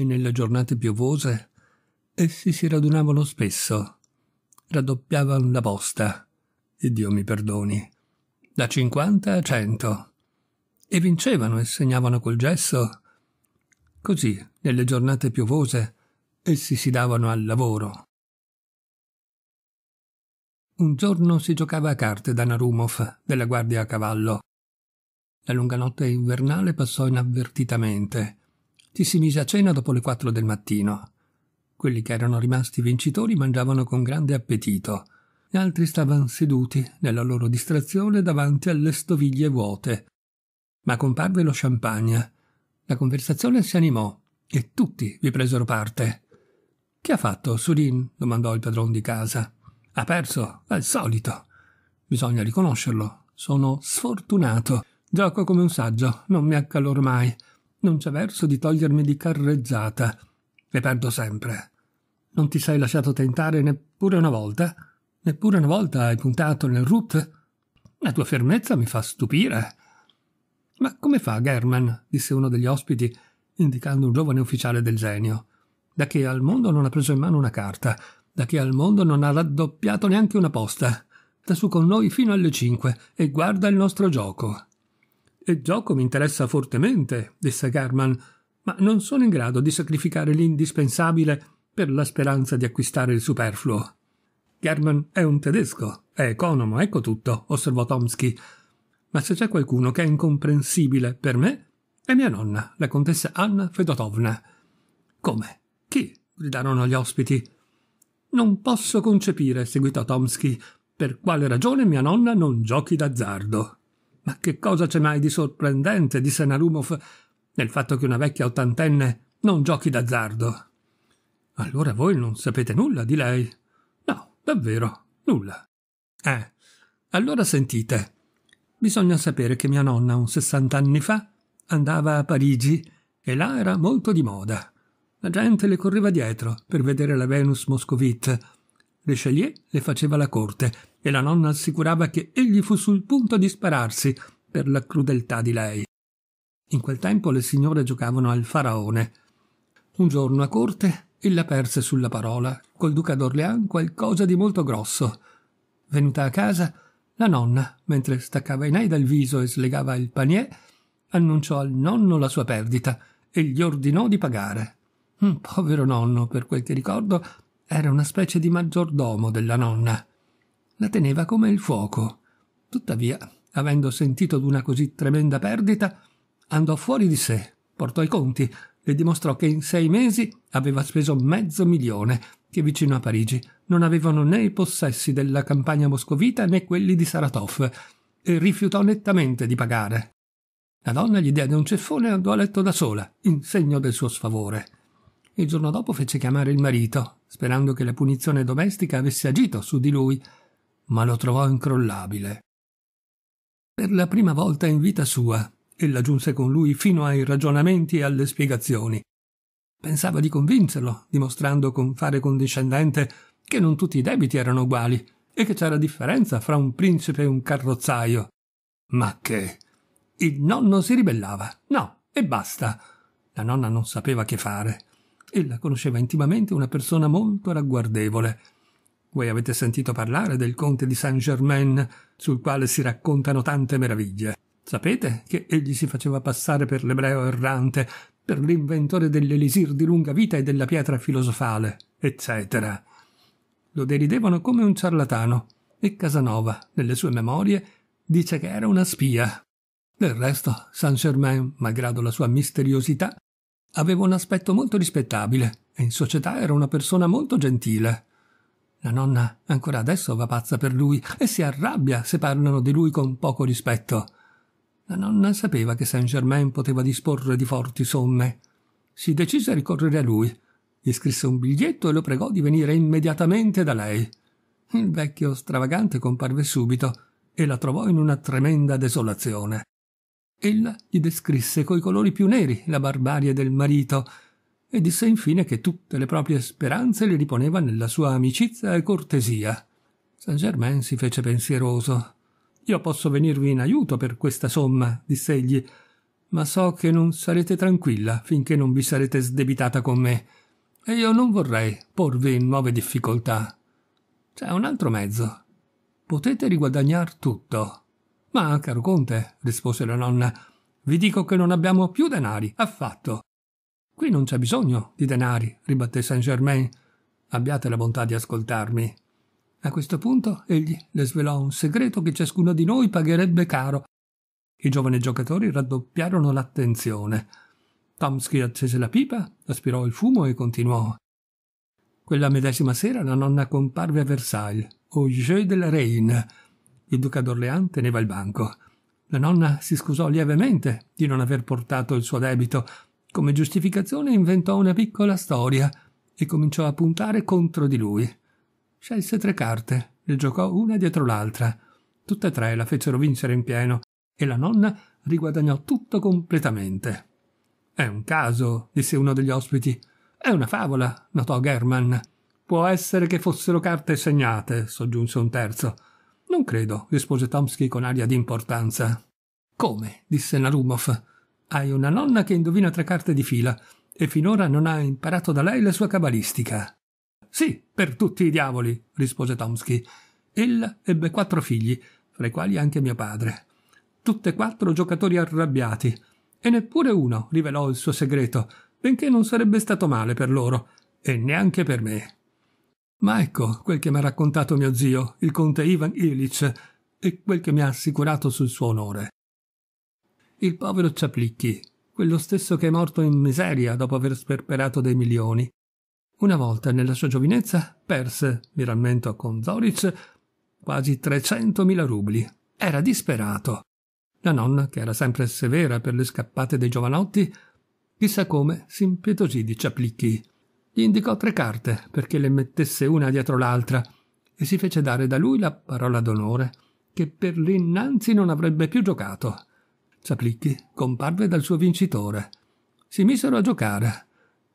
e nelle giornate piovose essi si radunavano spesso, raddoppiavano la posta, e Dio mi perdoni, da 50 a 100, e vincevano e segnavano col gesso. Così, nelle giornate piovose, essi si davano al lavoro. Un giorno si giocava a carte da Narumov, della guardia a cavallo. La lunga notte invernale passò inavvertitamente. Ci si mise a cena dopo le quattro del mattino. Quelli che erano rimasti vincitori mangiavano con grande appetito, gli altri stavano seduti, nella loro distrazione, davanti alle stoviglie vuote. Ma comparve lo champagne. La conversazione si animò e tutti vi presero parte. Che ha fatto, Surin? domandò il padron di casa. Ha perso, al solito. Bisogna riconoscerlo. Sono sfortunato. Gioco come un saggio, non mi accalor mai. Non c'è verso di togliermi di carreggiata. Le perdo sempre. Non ti sei lasciato tentare neppure una volta? Neppure una volta hai puntato nel root? La tua fermezza mi fa stupire. Ma come fa German? disse uno degli ospiti, indicando un giovane ufficiale del genio. Da che al mondo non ha preso in mano una carta, da che al mondo non ha raddoppiato neanche una posta. Sta su con noi fino alle cinque e guarda il nostro gioco. Il gioco mi interessa fortemente, disse Garman, ma non sono in grado di sacrificare l'indispensabile per la speranza di acquistare il superfluo. Garman è un tedesco, è economo, ecco tutto, osservò Tomsky. Ma se c'è qualcuno che è incomprensibile per me, è mia nonna, la contessa Anna Fedotovna. Come? Chi? gridarono gli ospiti. Non posso concepire, seguitò Tomsky, per quale ragione mia nonna non giochi d'azzardo. Ma che cosa c'è mai di sorprendente, disse Narumov, nel fatto che una vecchia ottantenne non giochi d'azzardo? Allora voi non sapete nulla di lei? No, davvero, nulla. Eh, allora sentite. Bisogna sapere che mia nonna un sessant'anni fa andava a Parigi e là era molto di moda. La gente le correva dietro per vedere la Venus Moscovite le Chalier le faceva la corte e la nonna assicurava che egli fu sul punto di spararsi per la crudeltà di lei. In quel tempo le signore giocavano al faraone. Un giorno a corte ella perse sulla parola col duca d'Orléans qualcosa di molto grosso. Venuta a casa, la nonna, mentre staccava i nei dal viso e slegava il panier, annunciò al nonno la sua perdita e gli ordinò di pagare. Un Povero nonno, per quel che ricordo, era una specie di maggiordomo della nonna. La teneva come il fuoco. Tuttavia, avendo sentito d'una così tremenda perdita, andò fuori di sé, portò i conti, le dimostrò che in sei mesi aveva speso mezzo milione, che vicino a Parigi non avevano né i possessi della campagna moscovita né quelli di Saratov, e rifiutò nettamente di pagare. La donna gli diede un ceffone e andò a letto da sola, in segno del suo sfavore. Il giorno dopo fece chiamare il marito sperando che la punizione domestica avesse agito su di lui, ma lo trovò incrollabile. Per la prima volta in vita sua, ella giunse con lui fino ai ragionamenti e alle spiegazioni. Pensava di convincerlo, dimostrando con fare condiscendente che non tutti i debiti erano uguali e che c'era differenza fra un principe e un carrozzaio. Ma che? Il nonno si ribellava. No, e basta. La nonna non sapeva che fare. Ella conosceva intimamente una persona molto ragguardevole. Voi avete sentito parlare del conte di Saint-Germain, sul quale si raccontano tante meraviglie. Sapete che egli si faceva passare per l'ebreo errante, per l'inventore dell'elisir di lunga vita e della pietra filosofale, eccetera. Lo deridevano come un ciarlatano, e Casanova, nelle sue memorie, dice che era una spia. Del resto, Saint-Germain, malgrado la sua misteriosità, Aveva un aspetto molto rispettabile e in società era una persona molto gentile. La nonna ancora adesso va pazza per lui e si arrabbia se parlano di lui con poco rispetto. La nonna sapeva che Saint Germain poteva disporre di forti somme. Si decise a ricorrere a lui, gli scrisse un biglietto e lo pregò di venire immediatamente da lei. Il vecchio stravagante comparve subito e la trovò in una tremenda desolazione. Ella gli descrisse coi colori più neri la barbarie del marito e disse infine che tutte le proprie speranze le riponeva nella sua amicizia e cortesia. Saint Germain si fece pensieroso. Io posso venirvi in aiuto per questa somma, disse egli, ma so che non sarete tranquilla finché non vi sarete sdebitata con me, e io non vorrei porvi in nuove difficoltà. C'è un altro mezzo. Potete riguadagnar tutto ma, caro conte, rispose la nonna, vi dico che non abbiamo più denari, affatto. Qui non c'è bisogno di denari, ribatté Saint Germain. Abbiate la bontà di ascoltarmi. A questo punto egli le svelò un segreto che ciascuno di noi pagherebbe caro. I giovani giocatori raddoppiarono l'attenzione. Tomsky accese la pipa, aspirò il fumo e continuò. Quella medesima sera la nonna comparve a Versailles, au Jeu de la Reine, il duca d'Orlean teneva il banco. La nonna si scusò lievemente di non aver portato il suo debito. Come giustificazione inventò una piccola storia e cominciò a puntare contro di lui. Scelse tre carte, le giocò una dietro l'altra. Tutte e tre la fecero vincere in pieno e la nonna riguadagnò tutto completamente. È un caso, disse uno degli ospiti. È una favola, notò German. Può essere che fossero carte segnate, soggiunse un terzo. Non credo, rispose Tomsky con aria di importanza. Come? disse Narumov. Hai una nonna che indovina tre carte di fila e finora non ha imparato da lei la sua cabalistica. Sì, per tutti i diavoli, rispose Tomsky. Ella ebbe quattro figli, fra i quali anche mio padre. Tutte e quattro giocatori arrabbiati, e neppure uno rivelò il suo segreto, benché non sarebbe stato male per loro, e neanche per me. Ma ecco quel che mi ha raccontato mio zio, il conte Ivan Illich, e quel che mi ha assicurato sul suo onore. Il povero Ciaplicchi, quello stesso che è morto in miseria dopo aver sperperato dei milioni. Una volta nella sua giovinezza perse, mi rammento con Zoric, quasi 300.000 rubli. Era disperato. La nonna, che era sempre severa per le scappate dei giovanotti, chissà come si impietosì di Ciaplicchi gli indicò tre carte perché le mettesse una dietro l'altra e si fece dare da lui la parola d'onore che per l'innanzi non avrebbe più giocato. Ciaplicchi comparve dal suo vincitore. Si misero a giocare.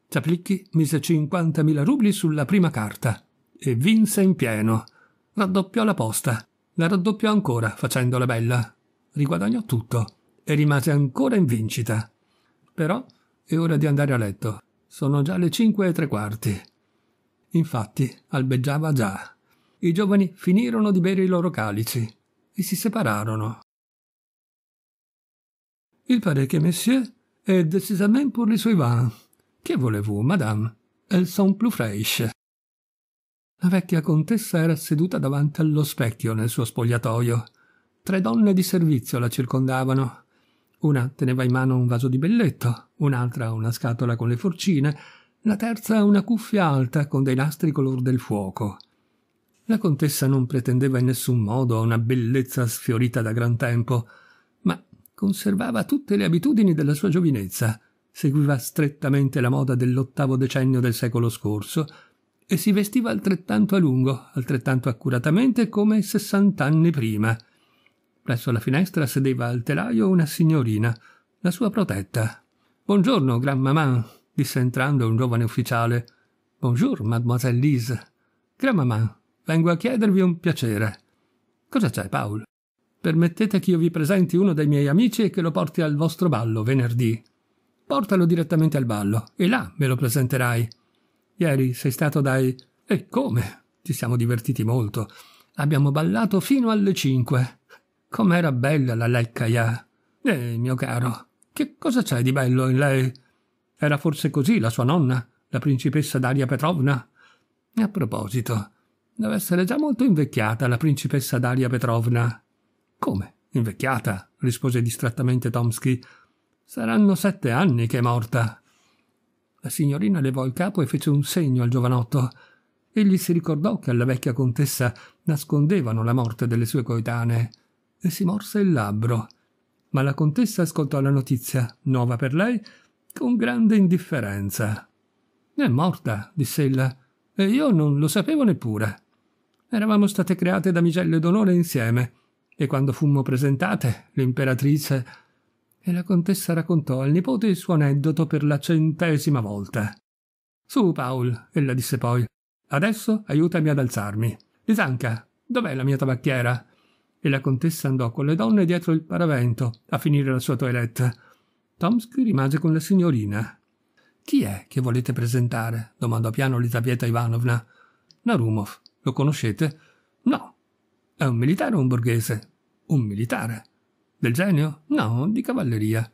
Ciaplicchi mise 50.000 rubli sulla prima carta e vinse in pieno. Raddoppiò la posta, la raddoppiò ancora facendola bella. Riguadagnò tutto e rimase ancora in vincita. Però è ora di andare a letto. Sono già le cinque e tre quarti. Infatti, albeggiava già. I giovani finirono di bere i loro calici e si separarono. Il pare che monsieur è decisamente pour les suivants. Che volevo, madame? Elles sont plus fraîches. La vecchia contessa era seduta davanti allo specchio nel suo spogliatoio. Tre donne di servizio la circondavano una teneva in mano un vaso di belletto, un'altra una scatola con le forcine, la terza una cuffia alta con dei nastri color del fuoco. La contessa non pretendeva in nessun modo una bellezza sfiorita da gran tempo, ma conservava tutte le abitudini della sua giovinezza, seguiva strettamente la moda dell'ottavo decennio del secolo scorso e si vestiva altrettanto a lungo, altrettanto accuratamente come sessant'anni prima – Presso la finestra sedeva al telaio una signorina, la sua protetta. Buongiorno, gran mamma, disse entrando un giovane ufficiale. Buongiorno, mademoiselle Lise. Gran mamma, vengo a chiedervi un piacere. Cosa c'è, Paul? Permettete che io vi presenti uno dei miei amici e che lo porti al vostro ballo venerdì. Portalo direttamente al ballo e là me lo presenterai. Ieri sei stato dai. E come? Ci siamo divertiti molto. Abbiamo ballato fino alle cinque. Com'era bella la leccaia! Eh, mio caro, che cosa c'è di bello in lei? Era forse così la sua nonna, la principessa Daria Petrovna? A proposito, deve essere già molto invecchiata la principessa Daria Petrovna. Come? Invecchiata? rispose distrattamente Tomsky. Saranno sette anni che è morta. La signorina levò il capo e fece un segno al giovanotto. Egli si ricordò che alla vecchia contessa nascondevano la morte delle sue coetanee e si morse il labbro. Ma la contessa ascoltò la notizia, nuova per lei, con grande indifferenza. È morta, disse ella, e io non lo sapevo neppure. Eravamo state create damigelle d'onore insieme, e quando fummo presentate, l'imperatrice. E la contessa raccontò al nipote il suo aneddoto per la centesima volta. Su, Paul, ella disse poi, adesso aiutami ad alzarmi. Lisanca, dov'è la mia tabacchiera? e la contessa andò con le donne dietro il paravento a finire la sua toilette. Tomsky rimase con la signorina. Chi è che volete presentare? domandò piano Elisabetta Ivanovna. Narumov, lo conoscete? No. È un militare o un borghese? Un militare. Del genio? No, di cavalleria.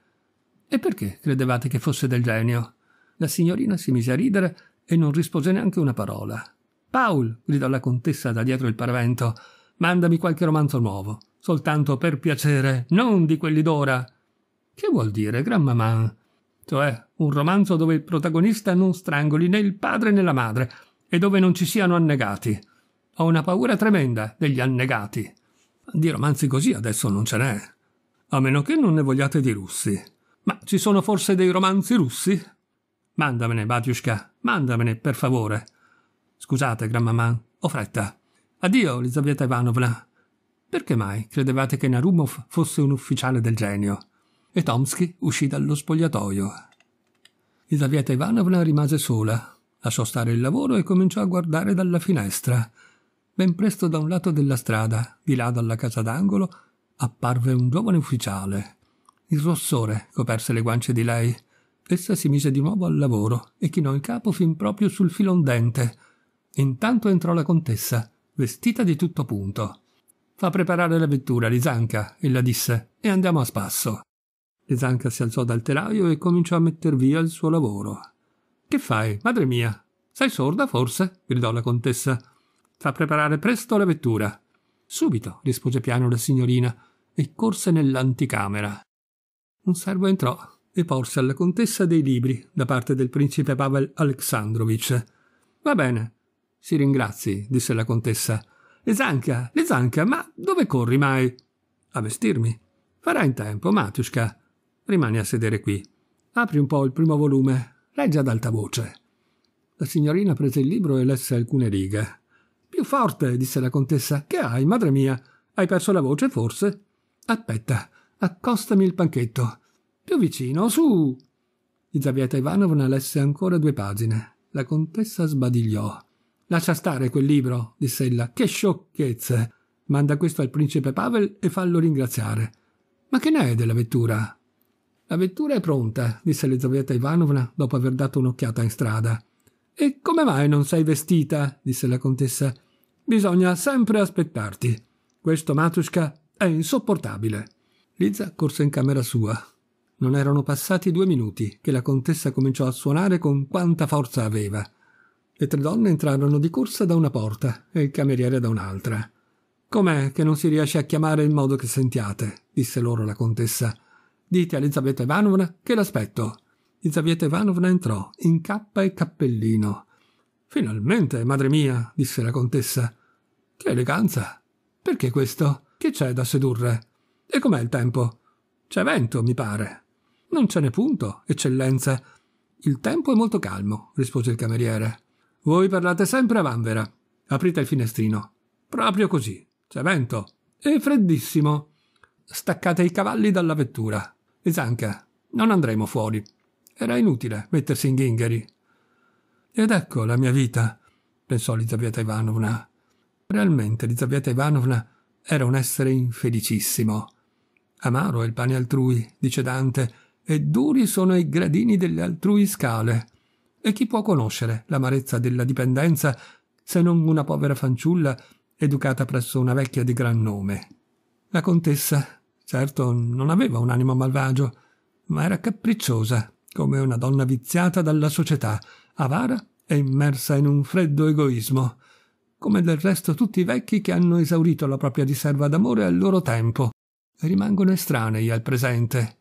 E perché credevate che fosse del genio? La signorina si mise a ridere e non rispose neanche una parola. Paul! gridò la contessa da dietro il paravento. Mandami qualche romanzo nuovo, soltanto per piacere, non di quelli d'ora. Che vuol dire, grandmamma? Cioè, un romanzo dove il protagonista non strangoli né il padre né la madre e dove non ci siano annegati. Ho una paura tremenda degli annegati. Di romanzi così adesso non ce n'è. A meno che non ne vogliate di russi. Ma ci sono forse dei romanzi russi? Mandamene, Batiushka, mandamene, per favore. Scusate, grandmamma, ho fretta. Addio, Elisabetta Ivanovna. Perché mai credevate che Narumov fosse un ufficiale del genio? E Tomsky uscì dallo spogliatoio. Elisabetta Ivanovna rimase sola, lasciò stare il lavoro e cominciò a guardare dalla finestra. Ben presto da un lato della strada, di là dalla casa d'angolo, apparve un giovane ufficiale. Il rossore coperse le guance di lei. Essa si mise di nuovo al lavoro e chinò il capo fin proprio sul filondente. Intanto entrò la contessa, vestita di tutto punto. Fa preparare la vettura, Lisanca, ella disse, e andiamo a spasso. Lisanca si alzò dal telaio e cominciò a metter via il suo lavoro. Che fai, madre mia? Sei sorda, forse? gridò la contessa. Fa preparare presto la vettura. Subito, rispose piano la signorina, e corse nell'anticamera. Un servo entrò e porse alla contessa dei libri da parte del principe Pavel Aleksandrovich. Va bene, si ringrazi, disse la contessa. Le zanca, le zanca, ma dove corri mai? A vestirmi. Farà in tempo, Matiuska. Rimani a sedere qui. Apri un po' il primo volume. Leggi ad alta voce. La signorina prese il libro e lesse alcune righe. Più forte, disse la contessa. Che hai, madre mia? Hai perso la voce, forse? Aspetta, accostami il panchetto. Più vicino, su. Lizavieta Ivanovna lesse ancora due pagine. La contessa sbadigliò. Lascia stare quel libro, disse ella. Che sciocchezze! Manda questo al principe Pavel e fallo ringraziare. Ma che ne è della vettura? La vettura è pronta, disse Elizaveta Ivanovna dopo aver dato un'occhiata in strada. E come mai non sei vestita? disse la contessa. Bisogna sempre aspettarti. Questo Matushka è insopportabile. Liza corse in camera sua. Non erano passati due minuti che la contessa cominciò a suonare con quanta forza aveva. Le tre donne entrarono di corsa da una porta e il cameriere da un'altra. Com'è che non si riesce a chiamare in modo che sentiate? disse loro la contessa. Dite a Elisabetta Ivanovna che l'aspetto. Elisabetta Ivanovna entrò, in cappa e cappellino. Finalmente, madre mia, disse la contessa. Che eleganza! Perché questo? Che c'è da sedurre? E com'è il tempo? C'è vento, mi pare. Non ce n'è punto, eccellenza. Il tempo è molto calmo, rispose il cameriere. Voi parlate sempre a vanvera. Aprite il finestrino. Proprio così. C'è vento. E freddissimo. Staccate i cavalli dalla vettura. Zanca, non andremo fuori. Era inutile mettersi in ghingheri. Ed ecco la mia vita, pensò Elisabetta Ivanovna. Realmente Elisabetta Ivanovna era un essere infelicissimo. Amaro è il pane altrui, dice Dante, e duri sono i gradini delle altrui scale. E chi può conoscere l'amarezza della dipendenza se non una povera fanciulla educata presso una vecchia di gran nome? La contessa, certo, non aveva un animo malvagio, ma era capricciosa, come una donna viziata dalla società, avara e immersa in un freddo egoismo, come del resto tutti i vecchi che hanno esaurito la propria riserva d'amore al loro tempo e rimangono estranei al presente.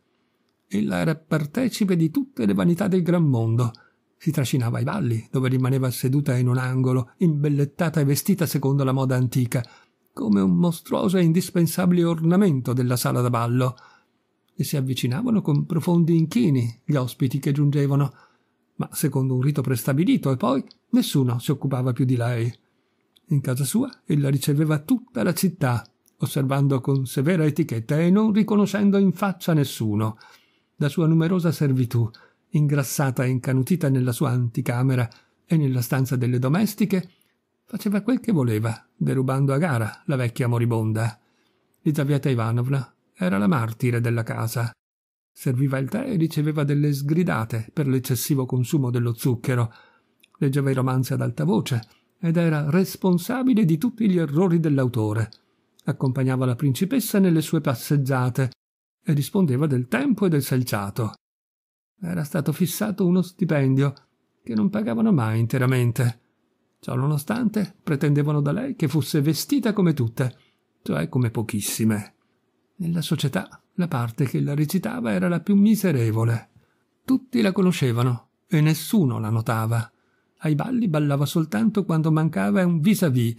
Ella era partecipe di tutte le vanità del gran mondo, si trascinava ai balli, dove rimaneva seduta in un angolo, imbellettata e vestita secondo la moda antica, come un mostruoso e indispensabile ornamento della sala da ballo. E si avvicinavano con profondi inchini gli ospiti che giungevano, ma secondo un rito prestabilito, e poi nessuno si occupava più di lei. In casa sua ella riceveva tutta la città, osservando con severa etichetta e non riconoscendo in faccia nessuno. La sua numerosa servitù ingrassata e incanutita nella sua anticamera e nella stanza delle domestiche, faceva quel che voleva, derubando a gara la vecchia moribonda. Lizavieta Ivanovna era la martire della casa. Serviva il tè e riceveva delle sgridate per l'eccessivo consumo dello zucchero. Leggeva i romanzi ad alta voce ed era responsabile di tutti gli errori dell'autore. Accompagnava la principessa nelle sue passeggiate e rispondeva del tempo e del selciato era stato fissato uno stipendio che non pagavano mai interamente. Ciò nonostante, pretendevano da lei che fosse vestita come tutte, cioè come pochissime. Nella società la parte che la recitava era la più miserevole. Tutti la conoscevano e nessuno la notava. Ai balli ballava soltanto quando mancava un vis-à-vis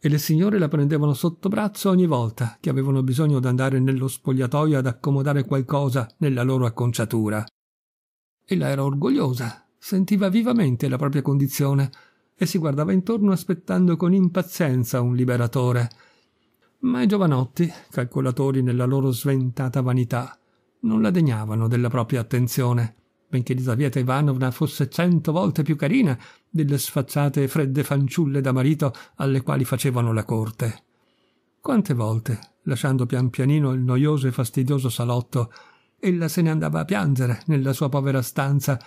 e le signore la prendevano sotto braccio ogni volta che avevano bisogno d'andare nello spogliatoio ad accomodare qualcosa nella loro acconciatura. Ella era orgogliosa, sentiva vivamente la propria condizione e si guardava intorno aspettando con impazienza un liberatore. Ma i giovanotti, calcolatori nella loro sventata vanità, non la degnavano della propria attenzione, benché Elisaveta Ivanovna fosse cento volte più carina delle sfacciate e fredde fanciulle da marito alle quali facevano la corte. Quante volte, lasciando pian pianino il noioso e fastidioso salotto, Ella se ne andava a piangere nella sua povera stanza,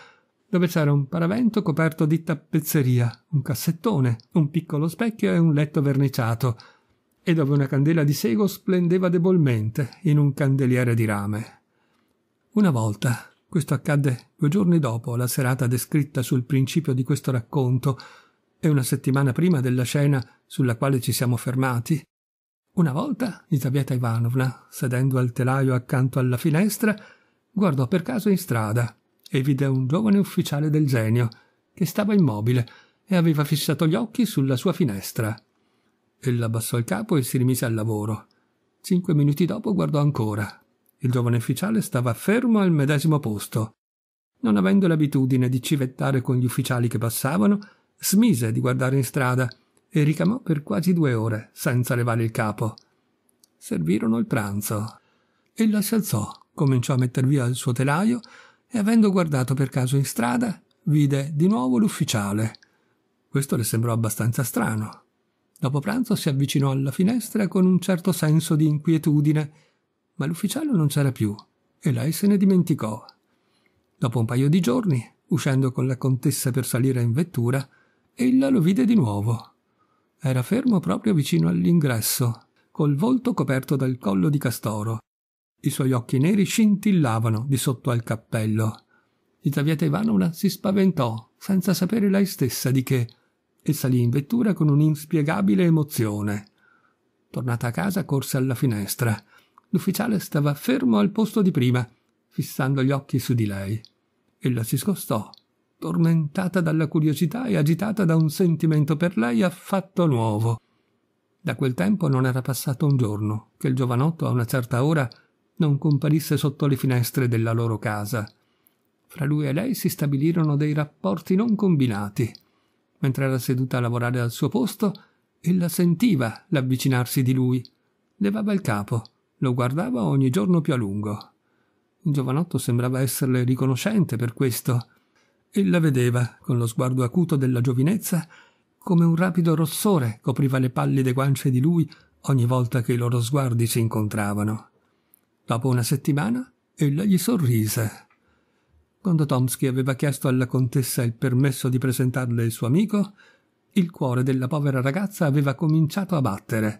dove c'era un paravento coperto di tappezzeria, un cassettone, un piccolo specchio e un letto verniciato, e dove una candela di sego splendeva debolmente in un candeliere di rame. Una volta, questo accadde due giorni dopo la serata descritta sul principio di questo racconto e una settimana prima della scena sulla quale ci siamo fermati, una volta Lizaveta Ivanovna, sedendo al telaio accanto alla finestra, guardò per caso in strada e vide un giovane ufficiale del genio che stava immobile e aveva fissato gli occhi sulla sua finestra. Ella abbassò il capo e si rimise al lavoro. Cinque minuti dopo guardò ancora. Il giovane ufficiale stava fermo al medesimo posto. Non avendo l'abitudine di civettare con gli ufficiali che passavano, smise di guardare in strada e ricamò per quasi due ore senza levare il capo. Servirono il pranzo. Ella si alzò, cominciò a metter via il suo telaio e avendo guardato per caso in strada, vide di nuovo l'ufficiale. Questo le sembrò abbastanza strano. Dopo pranzo si avvicinò alla finestra con un certo senso di inquietudine, ma l'ufficiale non c'era più e lei se ne dimenticò. Dopo un paio di giorni, uscendo con la contessa per salire in vettura, ella lo vide di nuovo era fermo proprio vicino all'ingresso, col volto coperto dal collo di castoro. I suoi occhi neri scintillavano di sotto al cappello. Itavieta Ivanovna si spaventò, senza sapere lei stessa di che, e salì in vettura con un'inspiegabile emozione. Tornata a casa, corse alla finestra. L'ufficiale stava fermo al posto di prima, fissando gli occhi su di lei. Ella si scostò tormentata dalla curiosità e agitata da un sentimento per lei affatto nuovo. Da quel tempo non era passato un giorno che il giovanotto a una certa ora non comparisse sotto le finestre della loro casa. Fra lui e lei si stabilirono dei rapporti non combinati. Mentre era seduta a lavorare al suo posto, ella sentiva l'avvicinarsi di lui. Levava il capo, lo guardava ogni giorno più a lungo. Il giovanotto sembrava esserle riconoscente per questo Ella vedeva, con lo sguardo acuto della giovinezza, come un rapido rossore copriva le pallide guance di lui ogni volta che i loro sguardi si incontravano. Dopo una settimana, ella gli sorrise. Quando Tomsky aveva chiesto alla contessa il permesso di presentarle il suo amico, il cuore della povera ragazza aveva cominciato a battere.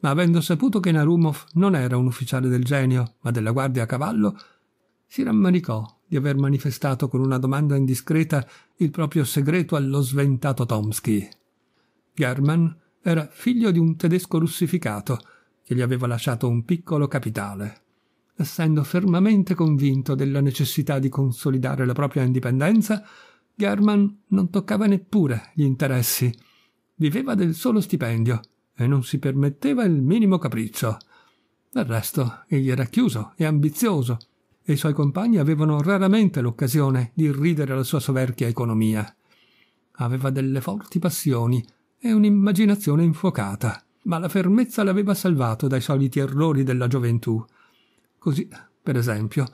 Ma avendo saputo che Narumov non era un ufficiale del genio, ma della guardia a cavallo, si rammaricò di aver manifestato con una domanda indiscreta il proprio segreto allo sventato Tomsky. German era figlio di un tedesco russificato che gli aveva lasciato un piccolo capitale. Essendo fermamente convinto della necessità di consolidare la propria indipendenza, German non toccava neppure gli interessi. Viveva del solo stipendio e non si permetteva il minimo capriccio. Del resto, egli era chiuso e ambizioso e i suoi compagni avevano raramente l'occasione di ridere alla sua soverchia economia. Aveva delle forti passioni e un'immaginazione infuocata, ma la fermezza l'aveva salvato dai soliti errori della gioventù. Così, per esempio,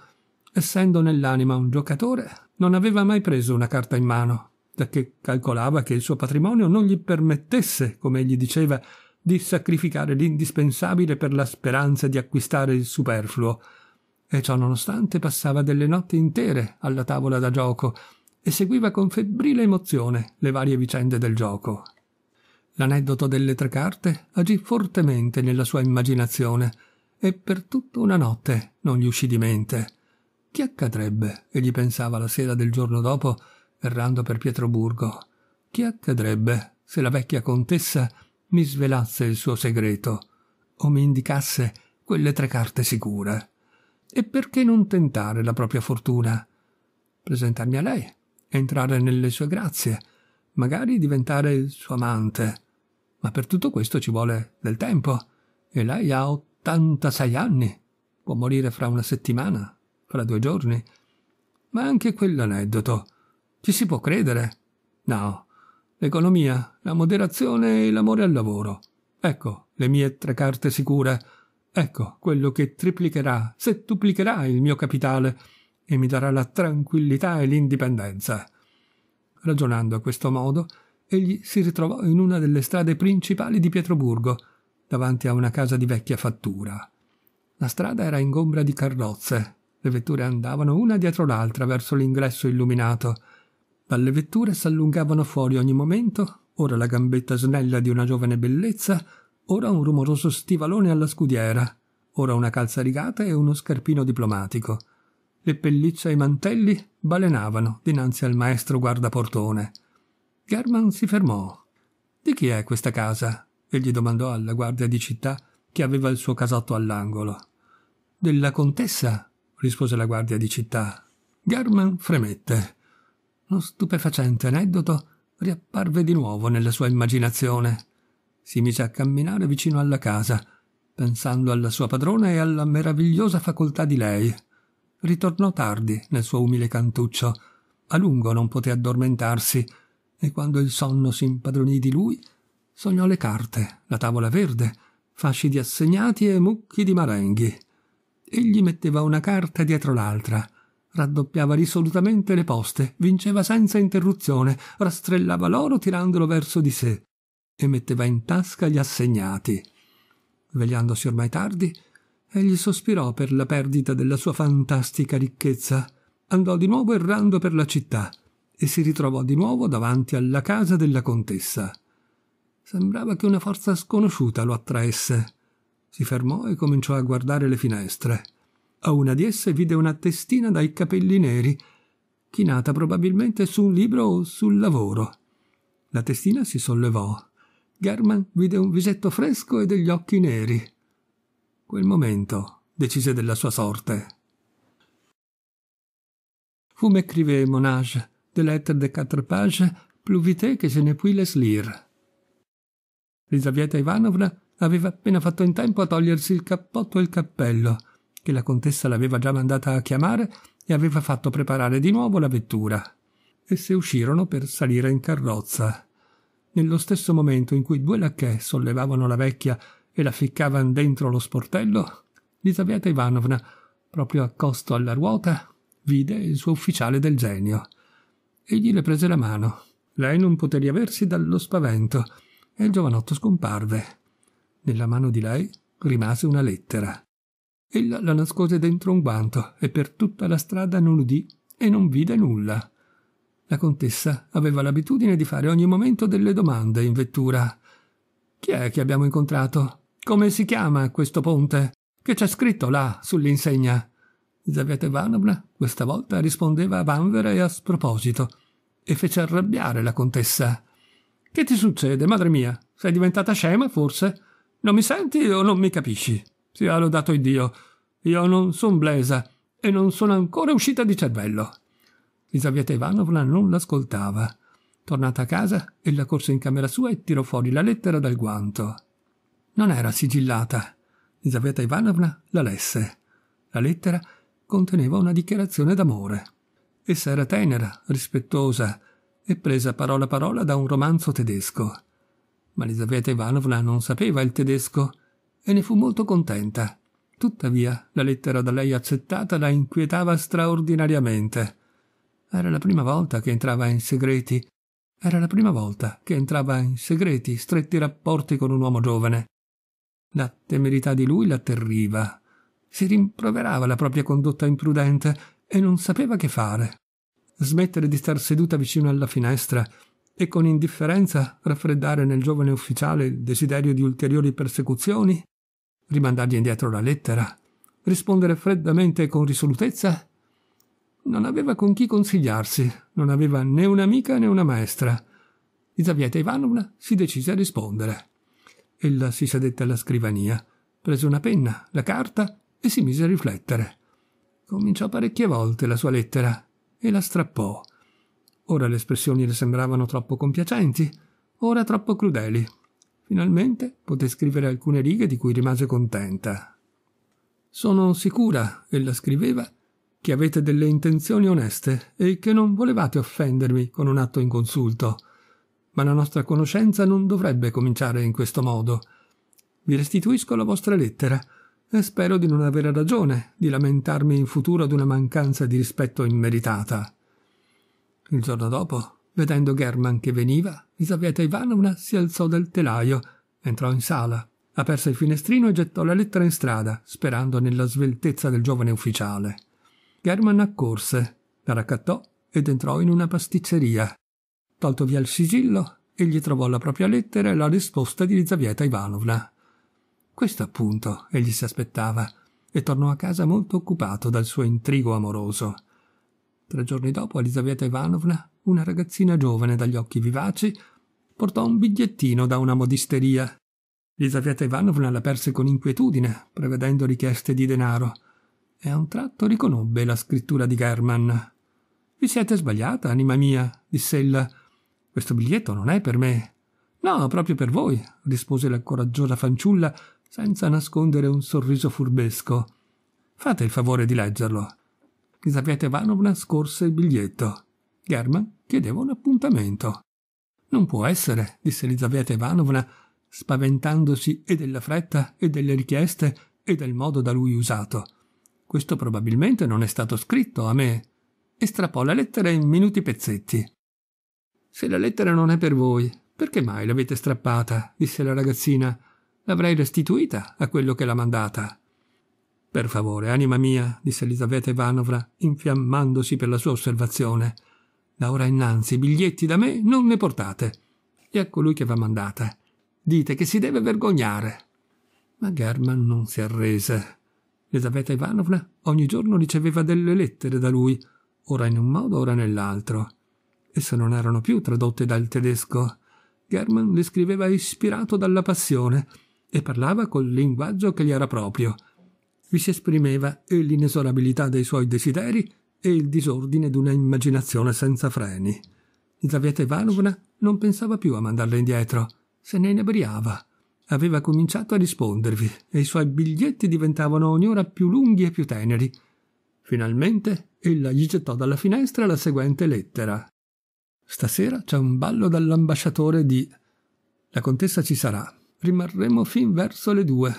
essendo nell'anima un giocatore, non aveva mai preso una carta in mano, perché calcolava che il suo patrimonio non gli permettesse, come egli diceva, di sacrificare l'indispensabile per la speranza di acquistare il superfluo, e ciò nonostante passava delle notti intere alla tavola da gioco e seguiva con febbrile emozione le varie vicende del gioco. L'aneddoto delle tre carte agì fortemente nella sua immaginazione e per tutta una notte non gli uscì di mente. Che accadrebbe, egli pensava la sera del giorno dopo, errando per Pietroburgo, che accadrebbe se la vecchia contessa mi svelasse il suo segreto o mi indicasse quelle tre carte sicure? E perché non tentare la propria fortuna? Presentarmi a lei, entrare nelle sue grazie, magari diventare suo amante. Ma per tutto questo ci vuole del tempo. E lei ha 86 anni. Può morire fra una settimana, fra due giorni. Ma anche quell'aneddoto. Ci si può credere? No. L'economia, la moderazione e l'amore al lavoro. Ecco le mie tre carte sicure Ecco quello che triplicherà, settuplicherà il mio capitale e mi darà la tranquillità e l'indipendenza. Ragionando a questo modo, egli si ritrovò in una delle strade principali di Pietroburgo, davanti a una casa di vecchia fattura. La strada era ingombra di carrozze, le vetture andavano una dietro l'altra verso l'ingresso illuminato. Dalle vetture s'allungavano fuori ogni momento, ora la gambetta snella di una giovane bellezza, ora un rumoroso stivalone alla scudiera, ora una calza rigata e uno scarpino diplomatico. Le pellicce e i mantelli balenavano dinanzi al maestro guardaportone. German si fermò. Di chi è questa casa? egli domandò alla guardia di città che aveva il suo casotto all'angolo. Della contessa, rispose la guardia di città. German fremette. Lo stupefacente aneddoto riapparve di nuovo nella sua immaginazione si mise a camminare vicino alla casa, pensando alla sua padrona e alla meravigliosa facoltà di lei. Ritornò tardi nel suo umile cantuccio. A lungo non poté addormentarsi, e quando il sonno si impadronì di lui, sognò le carte, la tavola verde, fasci di assegnati e mucchi di marenghi. Egli metteva una carta dietro l'altra, raddoppiava risolutamente le poste, vinceva senza interruzione, rastrellava l'oro tirandolo verso di sé e metteva in tasca gli assegnati. Svegliandosi ormai tardi, egli sospirò per la perdita della sua fantastica ricchezza, andò di nuovo errando per la città e si ritrovò di nuovo davanti alla casa della contessa. Sembrava che una forza sconosciuta lo attraesse. Si fermò e cominciò a guardare le finestre. A una di esse vide una testina dai capelli neri, chinata probabilmente su un libro o sul lavoro. La testina si sollevò, German vide un visetto fresco e degli occhi neri. Quel momento decise della sua sorte. Vous m'écrivez, mon âge, de lettres de quatre pages, plus vite che se ne puis les lire. Elisabetta Ivanovna aveva appena fatto in tempo a togliersi il cappotto e il cappello, che la contessa l'aveva già mandata a chiamare e aveva fatto preparare di nuovo la vettura. Esse uscirono per salire in carrozza nello stesso momento in cui due lacchè sollevavano la vecchia e la ficcavano dentro lo sportello, Lisabetta Ivanovna, proprio accosto alla ruota, vide il suo ufficiale del genio. Egli le prese la mano. Lei non poté riaversi dallo spavento e il giovanotto scomparve. Nella mano di lei rimase una lettera. Ella la nascose dentro un guanto e per tutta la strada non udì e non vide nulla. La contessa aveva l'abitudine di fare ogni momento delle domande in vettura. Chi è che abbiamo incontrato? Come si chiama questo ponte? Che c'è scritto là sull'insegna? Zavieta Ivanovna questa volta rispondeva a vanvera e a sproposito e fece arrabbiare la contessa. Che ti succede, madre mia? Sei diventata scema, forse? Non mi senti o non mi capisci? Sia lodato Iddio. Io non son blesa e non sono ancora uscita di cervello. Lisaveta Ivanovna non l'ascoltava. Tornata a casa, ella corse in camera sua e tirò fuori la lettera dal guanto. Non era sigillata. Lisaveta Ivanovna la lesse. La lettera conteneva una dichiarazione d'amore. Essa era tenera, rispettosa e presa parola a parola da un romanzo tedesco. Ma Lisaveta Ivanovna non sapeva il tedesco e ne fu molto contenta. Tuttavia, la lettera da lei accettata la inquietava straordinariamente. Era la prima volta che entrava in segreti. Era la prima volta che entrava in segreti, stretti rapporti con un uomo giovane. La temerità di lui l'atterriva. Si rimproverava la propria condotta imprudente e non sapeva che fare. Smettere di star seduta vicino alla finestra e con indifferenza raffreddare nel giovane ufficiale il desiderio di ulteriori persecuzioni? Rimandargli indietro la lettera? Rispondere freddamente e con risolutezza? Non aveva con chi consigliarsi, non aveva né un'amica né una maestra. Isabietta Ivanovna si decise a rispondere. Ella si sedette alla scrivania, prese una penna, la carta e si mise a riflettere. Cominciò parecchie volte la sua lettera e la strappò. Ora le espressioni le sembravano troppo compiacenti, ora troppo crudeli. Finalmente poté scrivere alcune righe di cui rimase contenta. Sono sicura, ella scriveva, che avete delle intenzioni oneste e che non volevate offendermi con un atto inconsulto. Ma la nostra conoscenza non dovrebbe cominciare in questo modo. Vi restituisco la vostra lettera e spero di non avere ragione di lamentarmi in futuro d'una mancanza di rispetto immeritata. Il giorno dopo, vedendo German che veniva, Isabetta Ivanovna si alzò dal telaio, entrò in sala, aperse il finestrino e gettò la lettera in strada, sperando nella sveltezza del giovane ufficiale. German accorse, la raccattò ed entrò in una pasticceria. Tolto via il sigillo, egli trovò la propria lettera e la risposta di Lizaveta Ivanovna. Questo appunto egli si aspettava e tornò a casa molto occupato dal suo intrigo amoroso. Tre giorni dopo Elisabetta Ivanovna, una ragazzina giovane dagli occhi vivaci, portò un bigliettino da una modisteria. Elisabetta Ivanovna la perse con inquietudine, prevedendo richieste di denaro, e a un tratto riconobbe la scrittura di German. Vi siete sbagliata, anima mia, disse ella. Questo biglietto non è per me. No, proprio per voi, rispose la coraggiosa fanciulla, senza nascondere un sorriso furbesco. Fate il favore di leggerlo. Lisabetta Ivanovna scorse il biglietto. German chiedeva un appuntamento. Non può essere, disse Elisabetta Ivanovna, spaventandosi e della fretta e delle richieste e del modo da lui usato. Questo probabilmente non è stato scritto a me. E strappò la lettera in minuti pezzetti. Se la lettera non è per voi, perché mai l'avete strappata? disse la ragazzina. L'avrei restituita a quello che l'ha mandata. Per favore, anima mia, disse Elisabetta Ivanovna, infiammandosi per la sua osservazione. Da ora innanzi biglietti da me non ne portate. E a colui che va mandata. Dite che si deve vergognare. Ma German non si arrese. Elisabetta Ivanovna ogni giorno riceveva delle lettere da lui, ora in un modo, ora nell'altro. Esse non erano più tradotte dal tedesco. German le scriveva ispirato dalla passione e parlava col linguaggio che gli era proprio. Vi si esprimeva e l'inesorabilità dei suoi desideri e il disordine d'una immaginazione senza freni. Elisabetta Ivanovna non pensava più a mandarla indietro, se ne inebriava aveva cominciato a rispondervi e i suoi biglietti diventavano ogni ora più lunghi e più teneri. Finalmente ella gli gettò dalla finestra la seguente lettera. Stasera c'è un ballo dall'ambasciatore di. La contessa ci sarà. Rimarremo fin verso le due.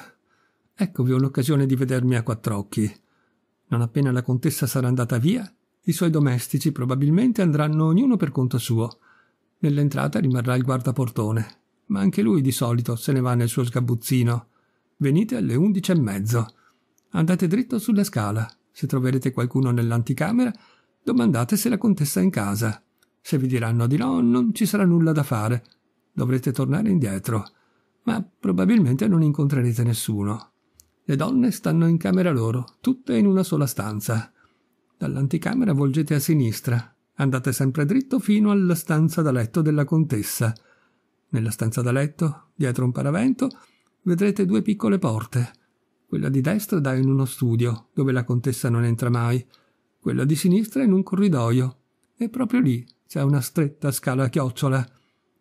Eccovi un'occasione di vedermi a quattro occhi. Non appena la contessa sarà andata via, i suoi domestici probabilmente andranno ognuno per conto suo. Nell'entrata rimarrà il guardaportone ma anche lui di solito se ne va nel suo sgabuzzino. Venite alle undici e mezzo. Andate dritto sulla scala. Se troverete qualcuno nell'anticamera, domandate se la contessa è in casa. Se vi diranno di no, non ci sarà nulla da fare. Dovrete tornare indietro. Ma probabilmente non incontrerete nessuno. Le donne stanno in camera loro, tutte in una sola stanza. Dall'anticamera volgete a sinistra. Andate sempre dritto fino alla stanza da letto della contessa. Nella stanza da letto, dietro un paravento, vedrete due piccole porte. Quella di destra dà in uno studio, dove la contessa non entra mai, quella di sinistra in un corridoio, e proprio lì c'è una stretta scala a chiocciola.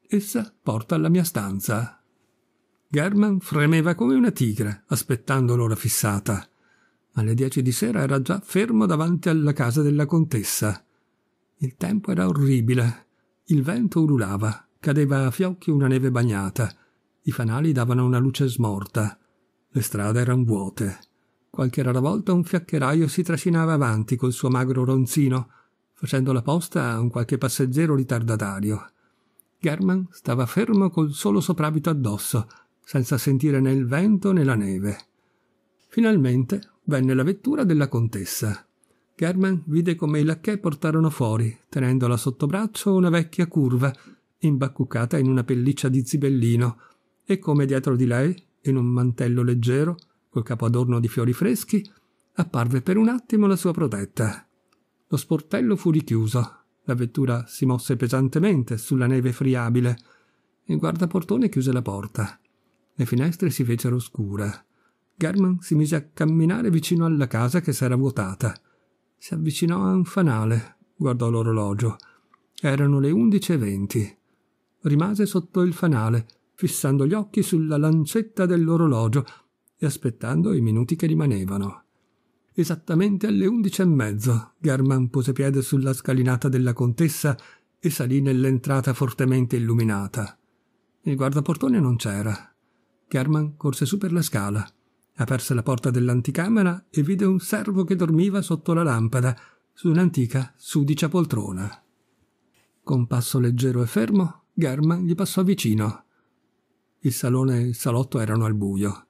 Essa porta alla mia stanza. German fremeva come una tigre, aspettando l'ora fissata. Alle dieci di sera era già fermo davanti alla casa della contessa. Il tempo era orribile. Il vento ululava, Cadeva a fiocchi una neve bagnata. I fanali davano una luce smorta. Le strade erano vuote. Qualche rara volta un fiaccheraio si trascinava avanti col suo magro ronzino, facendo la posta a un qualche passeggero ritardatario. German stava fermo col solo soprabito addosso, senza sentire né il vento né la neve. Finalmente venne la vettura della contessa. German vide come i lacchè portarono fuori, tenendola sotto braccio, una vecchia curva imbacuccata in una pelliccia di zibellino, e come dietro di lei, in un mantello leggero, col capo adorno di fiori freschi, apparve per un attimo la sua protetta. Lo sportello fu richiuso, la vettura si mosse pesantemente sulla neve friabile. Il guardaportone chiuse la porta. Le finestre si fecero scure. German si mise a camminare vicino alla casa che s'era vuotata. Si avvicinò a un fanale, guardò l'orologio. Erano le undici e venti rimase sotto il fanale, fissando gli occhi sulla lancetta dell'orologio e aspettando i minuti che rimanevano. Esattamente alle undici e mezzo German pose piede sulla scalinata della contessa e salì nell'entrata fortemente illuminata. Il guardaportone non c'era. German corse su per la scala, aperse la porta dell'anticamera e vide un servo che dormiva sotto la lampada su un'antica sudicia poltrona. Con passo leggero e fermo German gli passò vicino. Il salone e il salotto erano al buio.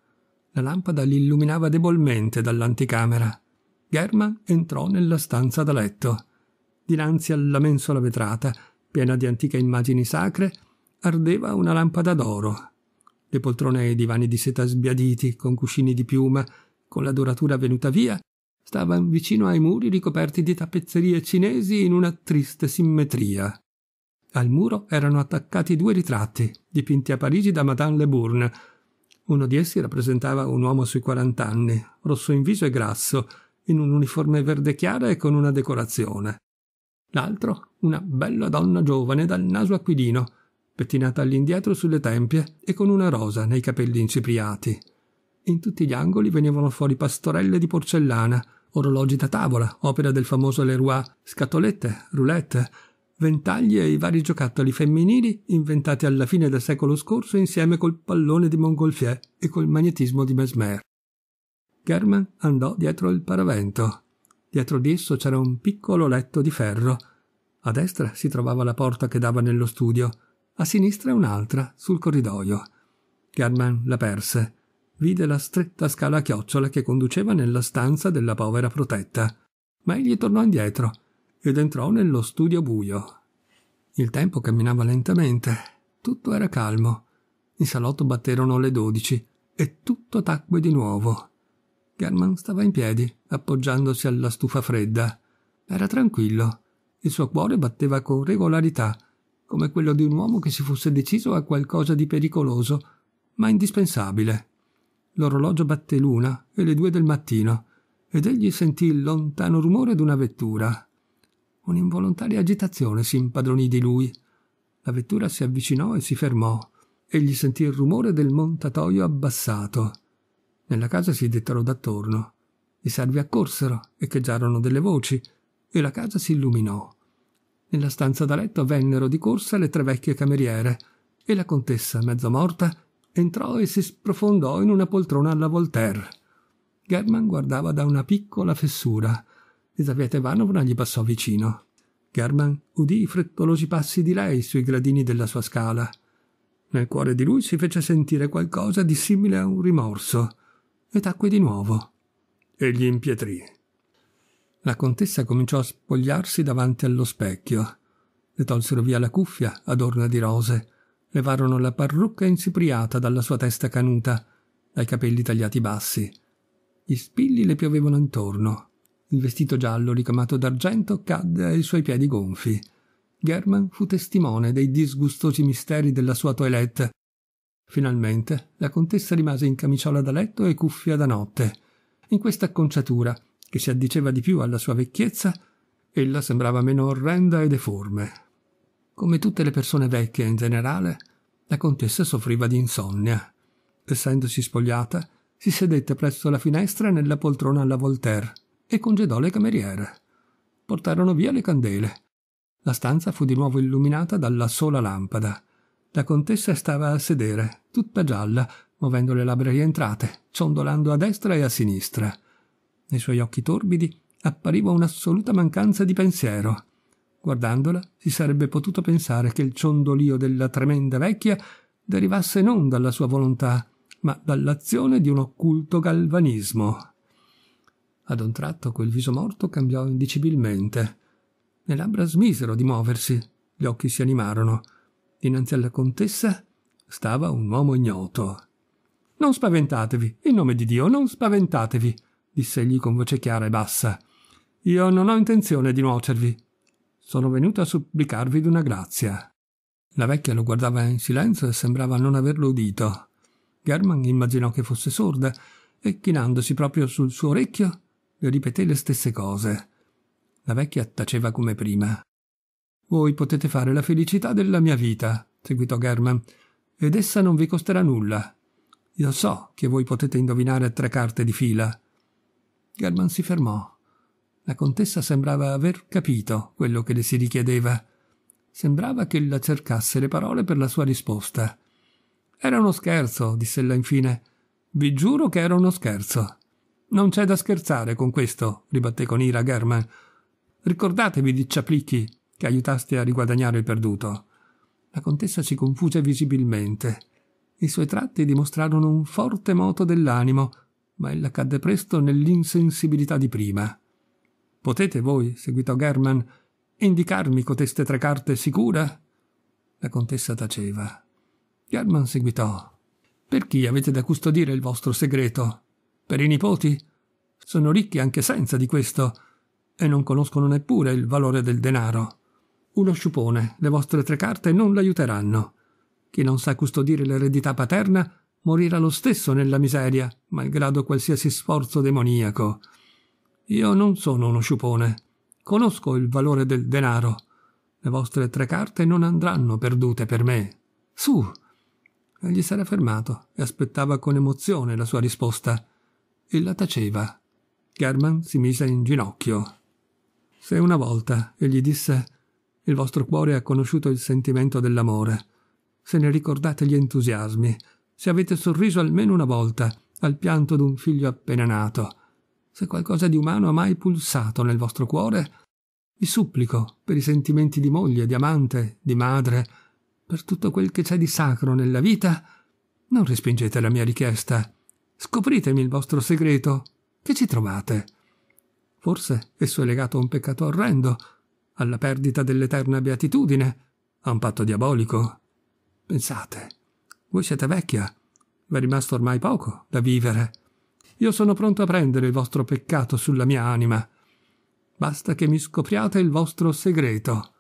La lampada li illuminava debolmente dall'anticamera. German entrò nella stanza da letto. Dinanzi alla mensola vetrata, piena di antiche immagini sacre, ardeva una lampada d'oro. Le poltrone e i divani di seta sbiaditi, con cuscini di piuma, con la doratura venuta via, stavano vicino ai muri ricoperti di tappezzerie cinesi in una triste simmetria. Al muro erano attaccati due ritratti, dipinti a Parigi da Madame Le Bourne. Uno di essi rappresentava un uomo sui quarant'anni, rosso in viso e grasso, in un uniforme verde chiaro e con una decorazione. L'altro, una bella donna giovane dal naso aquilino, pettinata all'indietro sulle tempie e con una rosa nei capelli incipriati. In tutti gli angoli venivano fuori pastorelle di porcellana, orologi da tavola, opera del famoso Leroy, scatolette, roulette, ventagli e i vari giocattoli femminili inventati alla fine del secolo scorso insieme col pallone di Montgolfier e col magnetismo di Mesmer. German andò dietro il paravento. Dietro di esso c'era un piccolo letto di ferro. A destra si trovava la porta che dava nello studio, a sinistra un'altra, sul corridoio. German la perse. Vide la stretta scala a chiocciola che conduceva nella stanza della povera protetta. Ma egli tornò indietro ed entrò nello studio buio. Il tempo camminava lentamente, tutto era calmo. In salotto batterono le dodici e tutto tacque di nuovo. German stava in piedi, appoggiandosi alla stufa fredda. Era tranquillo. Il suo cuore batteva con regolarità, come quello di un uomo che si fosse deciso a qualcosa di pericoloso, ma indispensabile. L'orologio batté l'una e le due del mattino, ed egli sentì il lontano rumore d'una vettura. Un'involontaria agitazione si impadronì di lui. La vettura si avvicinò e si fermò. Egli sentì il rumore del montatoio abbassato. Nella casa si dettero d'attorno. I servi accorsero, echeggiarono delle voci, e la casa si illuminò. Nella stanza da letto vennero di corsa le tre vecchie cameriere, e la contessa, mezzo morta, entrò e si sprofondò in una poltrona alla Voltaire. German guardava da una piccola fessura. Elisabetta Ivanovna gli passò vicino. German udì i frettolosi passi di lei sui gradini della sua scala. Nel cuore di lui si fece sentire qualcosa di simile a un rimorso e tacque di nuovo. E gli impietrì. La contessa cominciò a spogliarsi davanti allo specchio. Le tolsero via la cuffia adorna di rose, levarono la parrucca insipriata dalla sua testa canuta, dai capelli tagliati bassi. Gli spilli le piovevano intorno. Il vestito giallo ricamato d'argento cadde ai suoi piedi gonfi. German fu testimone dei disgustosi misteri della sua toilette. Finalmente la contessa rimase in camiciola da letto e cuffia da notte. In questa acconciatura, che si addiceva di più alla sua vecchiezza, ella sembrava meno orrenda e deforme. Come tutte le persone vecchie in generale, la contessa soffriva di insonnia. Essendosi spogliata, si sedette presso la finestra nella poltrona alla Voltaire e congedò le cameriere. Portarono via le candele. La stanza fu di nuovo illuminata dalla sola lampada. La contessa stava a sedere, tutta gialla, muovendo le labbra rientrate, ciondolando a destra e a sinistra. Nei suoi occhi torbidi appariva un'assoluta mancanza di pensiero. Guardandola si sarebbe potuto pensare che il ciondolio della tremenda vecchia derivasse non dalla sua volontà, ma dall'azione di un occulto galvanismo. Ad un tratto quel viso morto cambiò indicibilmente. Le labbra smisero di muoversi, gli occhi si animarono. Dinanzi alla contessa stava un uomo ignoto. Non spaventatevi, in nome di Dio, non spaventatevi, disse egli con voce chiara e bassa. Io non ho intenzione di nuocervi. Sono venuto a supplicarvi d'una grazia. La vecchia lo guardava in silenzio e sembrava non averlo udito. German immaginò che fosse sorda e, chinandosi proprio sul suo orecchio, le ripeté le stesse cose. La vecchia taceva come prima. Voi potete fare la felicità della mia vita, seguitò German, ed essa non vi costerà nulla. Io so che voi potete indovinare tre carte di fila. German si fermò. La contessa sembrava aver capito quello che le si richiedeva. Sembrava che la cercasse le parole per la sua risposta. Era uno scherzo, diss'ella infine. Vi giuro che era uno scherzo. Non c'è da scherzare con questo, ribatté con ira German. Ricordatevi di Ciaplichi, che aiutaste a riguadagnare il perduto. La contessa si confuse visibilmente. I suoi tratti dimostrarono un forte moto dell'animo, ma ella cadde presto nell'insensibilità di prima. Potete voi, seguitò German, indicarmi coteste tre carte sicura? La contessa taceva. German seguitò. Per chi avete da custodire il vostro segreto? Per i nipoti? Sono ricchi anche senza di questo e non conoscono neppure il valore del denaro. Uno sciupone, le vostre tre carte non l'aiuteranno. Chi non sa custodire l'eredità paterna morirà lo stesso nella miseria, malgrado qualsiasi sforzo demoniaco. Io non sono uno sciupone. Conosco il valore del denaro. Le vostre tre carte non andranno perdute per me. Su! Egli s'era fermato e aspettava con emozione la sua risposta. Ella taceva. German si mise in ginocchio. Se una volta egli disse «Il vostro cuore ha conosciuto il sentimento dell'amore. Se ne ricordate gli entusiasmi, se avete sorriso almeno una volta al pianto d'un figlio appena nato, se qualcosa di umano ha mai pulsato nel vostro cuore, vi supplico per i sentimenti di moglie, di amante, di madre, per tutto quel che c'è di sacro nella vita, non respingete la mia richiesta. Scopritemi il vostro segreto. Che ci trovate? Forse esso è legato a un peccato orrendo, alla perdita dell'eterna beatitudine, a un patto diabolico. Pensate, voi siete vecchia, v'è rimasto ormai poco da vivere. Io sono pronto a prendere il vostro peccato sulla mia anima. Basta che mi scopriate il vostro segreto.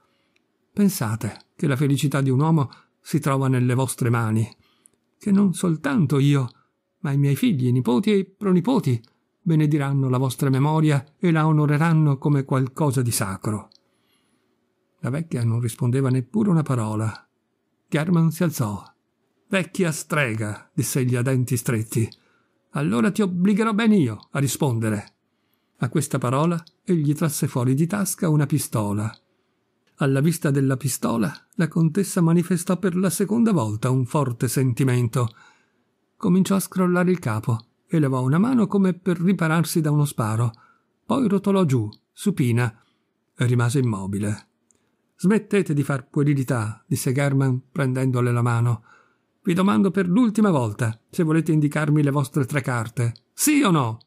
Pensate che la felicità di un uomo si trova nelle vostre mani, che non soltanto io, ma i miei figli, nipoti e pronipoti benediranno la vostra memoria e la onoreranno come qualcosa di sacro. La vecchia non rispondeva neppure una parola. German si alzò. Vecchia strega, disse egli a denti stretti. Allora ti obbligherò ben io a rispondere. A questa parola egli trasse fuori di tasca una pistola. Alla vista della pistola, la contessa manifestò per la seconda volta un forte sentimento cominciò a scrollare il capo e levò una mano come per ripararsi da uno sparo. Poi rotolò giù, supina, e rimase immobile. Smettete di far puerilità, disse German prendendole la mano. Vi domando per l'ultima volta se volete indicarmi le vostre tre carte. Sì o no?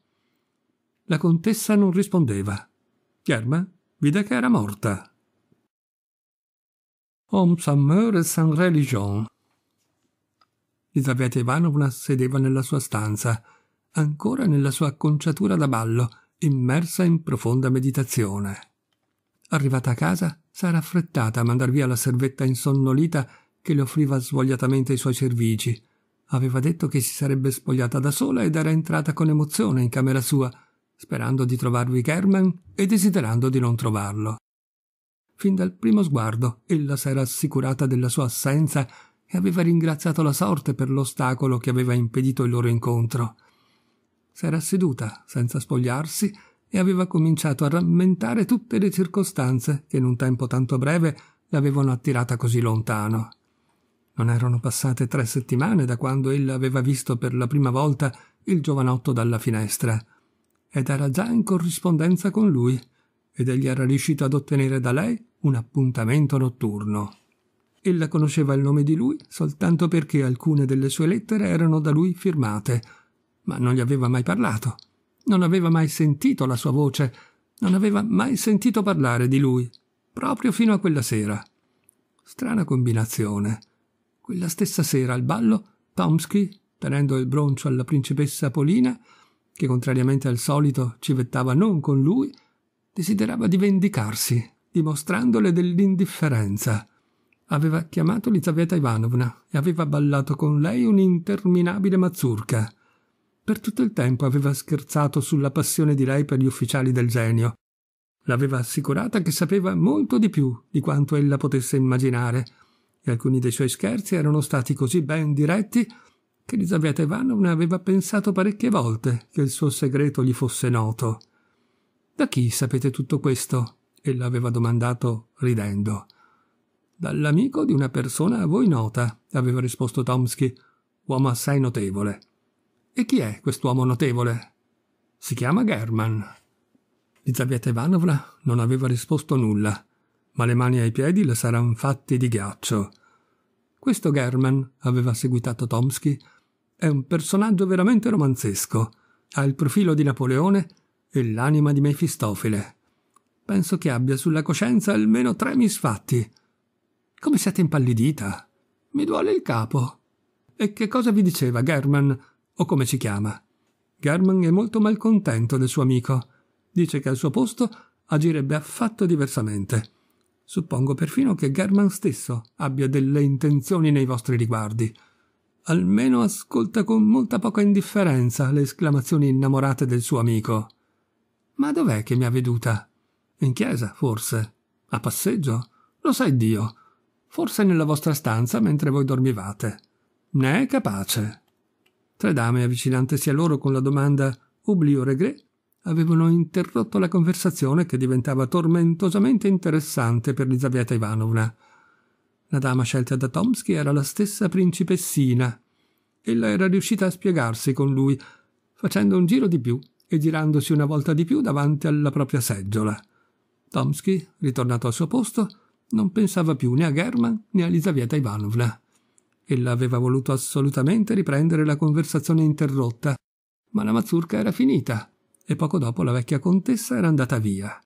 La contessa non rispondeva. German vide che era morta. Homme sans mœurs et sans religion, Elisaveta Ivanovna sedeva nella sua stanza, ancora nella sua acconciatura da ballo, immersa in profonda meditazione. Arrivata a casa, Sara affrettata a mandar via la servetta insonnolita che le offriva svogliatamente i suoi servigi. Aveva detto che si sarebbe spogliata da sola ed era entrata con emozione in camera sua, sperando di trovarvi Kerman e desiderando di non trovarlo. Fin dal primo sguardo ella s'era assicurata della sua assenza e aveva ringraziato la sorte per l'ostacolo che aveva impedito il loro incontro. S'era seduta, senza spogliarsi, e aveva cominciato a rammentare tutte le circostanze che in un tempo tanto breve l'avevano attirata così lontano. Non erano passate tre settimane da quando ella aveva visto per la prima volta il giovanotto dalla finestra, ed era già in corrispondenza con lui, ed egli era riuscito ad ottenere da lei un appuntamento notturno. Ella conosceva il nome di lui soltanto perché alcune delle sue lettere erano da lui firmate, ma non gli aveva mai parlato, non aveva mai sentito la sua voce, non aveva mai sentito parlare di lui, proprio fino a quella sera. Strana combinazione. Quella stessa sera al ballo, Tomsky, tenendo il broncio alla principessa Polina, che contrariamente al solito civettava non con lui, desiderava di vendicarsi, dimostrandole dell'indifferenza aveva chiamato Lizaveta Ivanovna e aveva ballato con lei un'interminabile mazzurca. Per tutto il tempo aveva scherzato sulla passione di lei per gli ufficiali del genio. L'aveva assicurata che sapeva molto di più di quanto ella potesse immaginare, e alcuni dei suoi scherzi erano stati così ben diretti che Elisabetta Ivanovna aveva pensato parecchie volte che il suo segreto gli fosse noto. Da chi sapete tutto questo? ella aveva domandato ridendo. Dall'amico di una persona a voi nota, aveva risposto Tomsky, uomo assai notevole. E chi è quest'uomo notevole? Si chiama German. Lizaveta Ivanovna non aveva risposto nulla, ma le mani ai piedi le saran fatti di ghiaccio. Questo German, aveva seguitato Tomsky, è un personaggio veramente romanzesco. Ha il profilo di Napoleone e l'anima di Mefistofele. Penso che abbia sulla coscienza almeno tre misfatti, come siete impallidita? Mi duole il capo. E che cosa vi diceva German, o come si chiama? German è molto malcontento del suo amico. Dice che al suo posto agirebbe affatto diversamente. Suppongo perfino che German stesso abbia delle intenzioni nei vostri riguardi. Almeno ascolta con molta poca indifferenza le esclamazioni innamorate del suo amico. Ma dov'è che mi ha veduta? In chiesa, forse? A passeggio? Lo sai Dio forse nella vostra stanza mentre voi dormivate. Ne è capace. Tre dame avvicinantesi a loro con la domanda oblio regret avevano interrotto la conversazione che diventava tormentosamente interessante per Lisabetta Ivanovna. La dama scelta da Tomsky era la stessa principessina. Ella era riuscita a spiegarsi con lui, facendo un giro di più e girandosi una volta di più davanti alla propria seggiola. Tomsky, ritornato al suo posto, non pensava più né a German né a Elisaveta Ivanovna. Ella aveva voluto assolutamente riprendere la conversazione interrotta, ma la mazzurca era finita e poco dopo la vecchia contessa era andata via.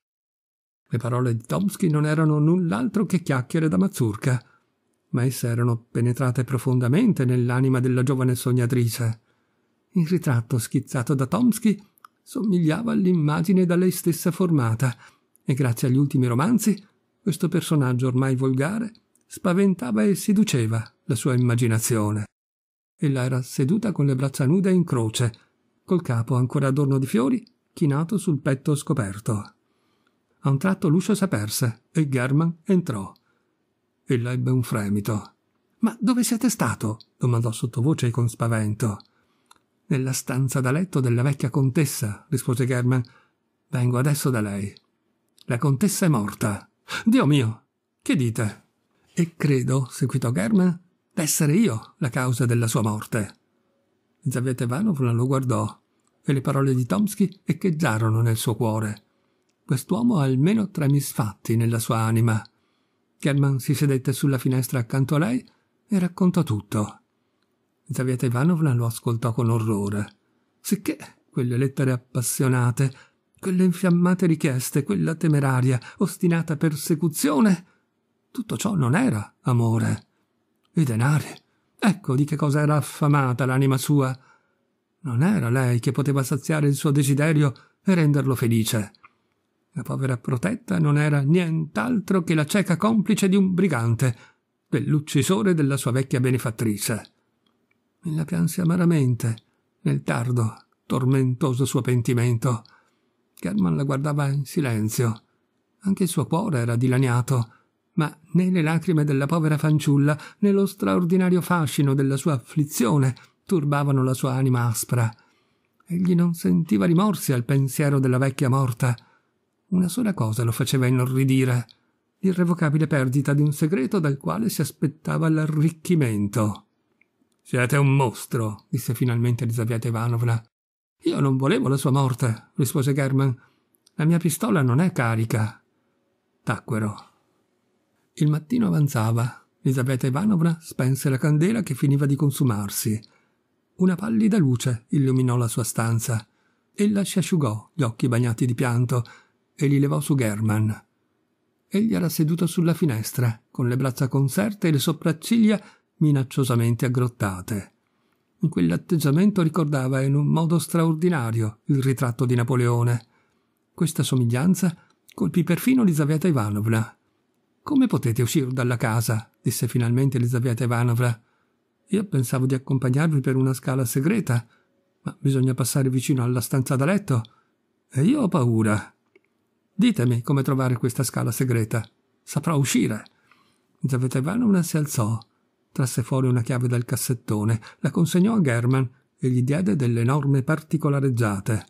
Le parole di Tomsky non erano null'altro che chiacchiere da mazzurca, ma esse erano penetrate profondamente nell'anima della giovane sognatrice. Il ritratto schizzato da Tomsky somigliava all'immagine da lei stessa formata, e grazie agli ultimi romanzi questo personaggio ormai volgare spaventava e seduceva la sua immaginazione. Ella era seduta con le braccia nude in croce, col capo ancora adorno di fiori, chinato sul petto scoperto. A un tratto l'uscio s'aperse e German entrò. Ella ebbe un fremito. Ma dove siete stato? domandò sottovoce con spavento. Nella stanza da letto della vecchia contessa, rispose German. Vengo adesso da lei. La contessa è morta. Dio mio, che dite? E credo, seguitò German, d'essere io la causa della sua morte. Elizabeth Ivanovna lo guardò e le parole di Tomsky echeggiarono nel suo cuore. Quest'uomo ha almeno tre misfatti nella sua anima. German si sedette sulla finestra accanto a lei e raccontò tutto. Elizabeth Ivanovna lo ascoltò con orrore, sicché quelle lettere appassionate quelle infiammate richieste, quella temeraria, ostinata persecuzione. Tutto ciò non era amore. I denari. Ecco di che cosa era affamata l'anima sua. Non era lei che poteva saziare il suo desiderio e renderlo felice. La povera protetta non era nient'altro che la cieca complice di un brigante, dell'uccisore della sua vecchia benefattrice. E la pianse amaramente, nel tardo, tormentoso suo pentimento. Kerman la guardava in silenzio. Anche il suo cuore era dilaniato, ma né le lacrime della povera fanciulla né lo straordinario fascino della sua afflizione turbavano la sua anima aspra. Egli non sentiva rimorsi al pensiero della vecchia morta. Una sola cosa lo faceva inorridire l'irrevocabile perdita di un segreto dal quale si aspettava l'arricchimento. Siete un mostro, disse finalmente Elisabetta Ivanovna. Io non volevo la sua morte, rispose German. La mia pistola non è carica. Tacquero. Il mattino avanzava. Elisabetta Ivanovna spense la candela che finiva di consumarsi. Una pallida luce illuminò la sua stanza. Ella si asciugò gli occhi bagnati di pianto e li levò su German. Egli era seduto sulla finestra, con le braccia conserte e le sopracciglia minacciosamente aggrottate in quell'atteggiamento ricordava in un modo straordinario il ritratto di Napoleone. Questa somiglianza colpì perfino Elisabetta Ivanovna. Come potete uscire dalla casa? disse finalmente Elisabetta Ivanovna. Io pensavo di accompagnarvi per una scala segreta, ma bisogna passare vicino alla stanza da letto. E io ho paura. Ditemi come trovare questa scala segreta. Saprò uscire. Elisabetta Ivanovna si alzò trasse fuori una chiave dal cassettone, la consegnò a German e gli diede delle norme particolareggiate.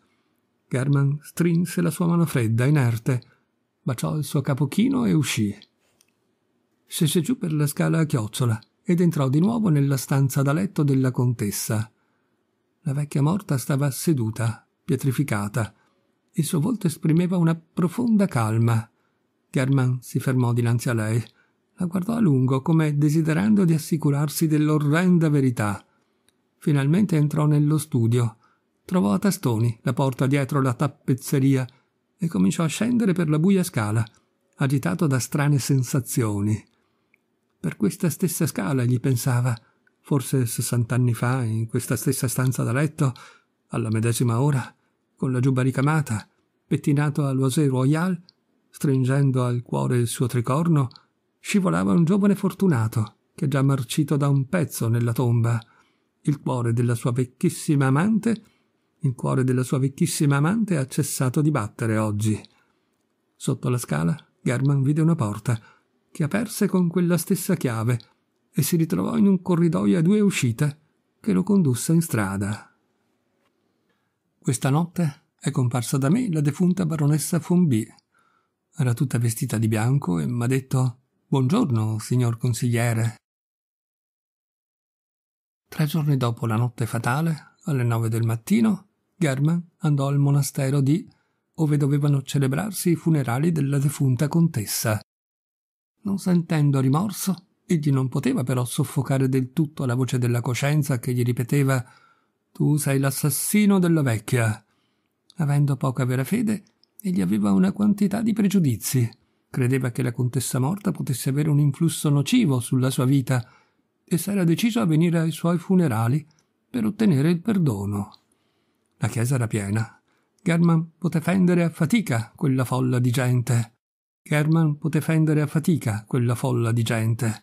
German strinse la sua mano fredda, inerte, baciò il suo capochino e uscì. Scese giù per la scala a chiocciola ed entrò di nuovo nella stanza da letto della contessa. La vecchia morta stava seduta, pietrificata. Il suo volto esprimeva una profonda calma. German si fermò dinanzi a lei la guardò a lungo come desiderando di assicurarsi dell'orrenda verità. Finalmente entrò nello studio. Trovò a tastoni la porta dietro la tappezzeria e cominciò a scendere per la buia scala, agitato da strane sensazioni. Per questa stessa scala gli pensava, forse sessant'anni fa, in questa stessa stanza da letto, alla medesima ora, con la giubba ricamata, pettinato a l'Oisé Royal, stringendo al cuore il suo tricorno, scivolava un giovane fortunato, che già marcito da un pezzo nella tomba, il cuore della sua vecchissima amante, il cuore della sua vecchissima amante ha cessato di battere oggi. Sotto la scala, German vide una porta, che aperse con quella stessa chiave, e si ritrovò in un corridoio a due uscite, che lo condusse in strada. Questa notte è comparsa da me la defunta baronessa Fombi. Era tutta vestita di bianco e m'ha detto Buongiorno, signor consigliere. Tre giorni dopo la notte fatale, alle nove del mattino, German andò al monastero di ove dovevano celebrarsi i funerali della defunta contessa. Non sentendo rimorso, egli non poteva però soffocare del tutto la voce della coscienza che gli ripeteva Tu sei l'assassino della vecchia. Avendo poca vera fede, egli aveva una quantità di pregiudizi Credeva che la contessa morta potesse avere un influsso nocivo sulla sua vita e s'era deciso a venire ai suoi funerali per ottenere il perdono. La chiesa era piena. German poté fendere a fatica quella folla di gente. German poté fendere a fatica quella folla di gente.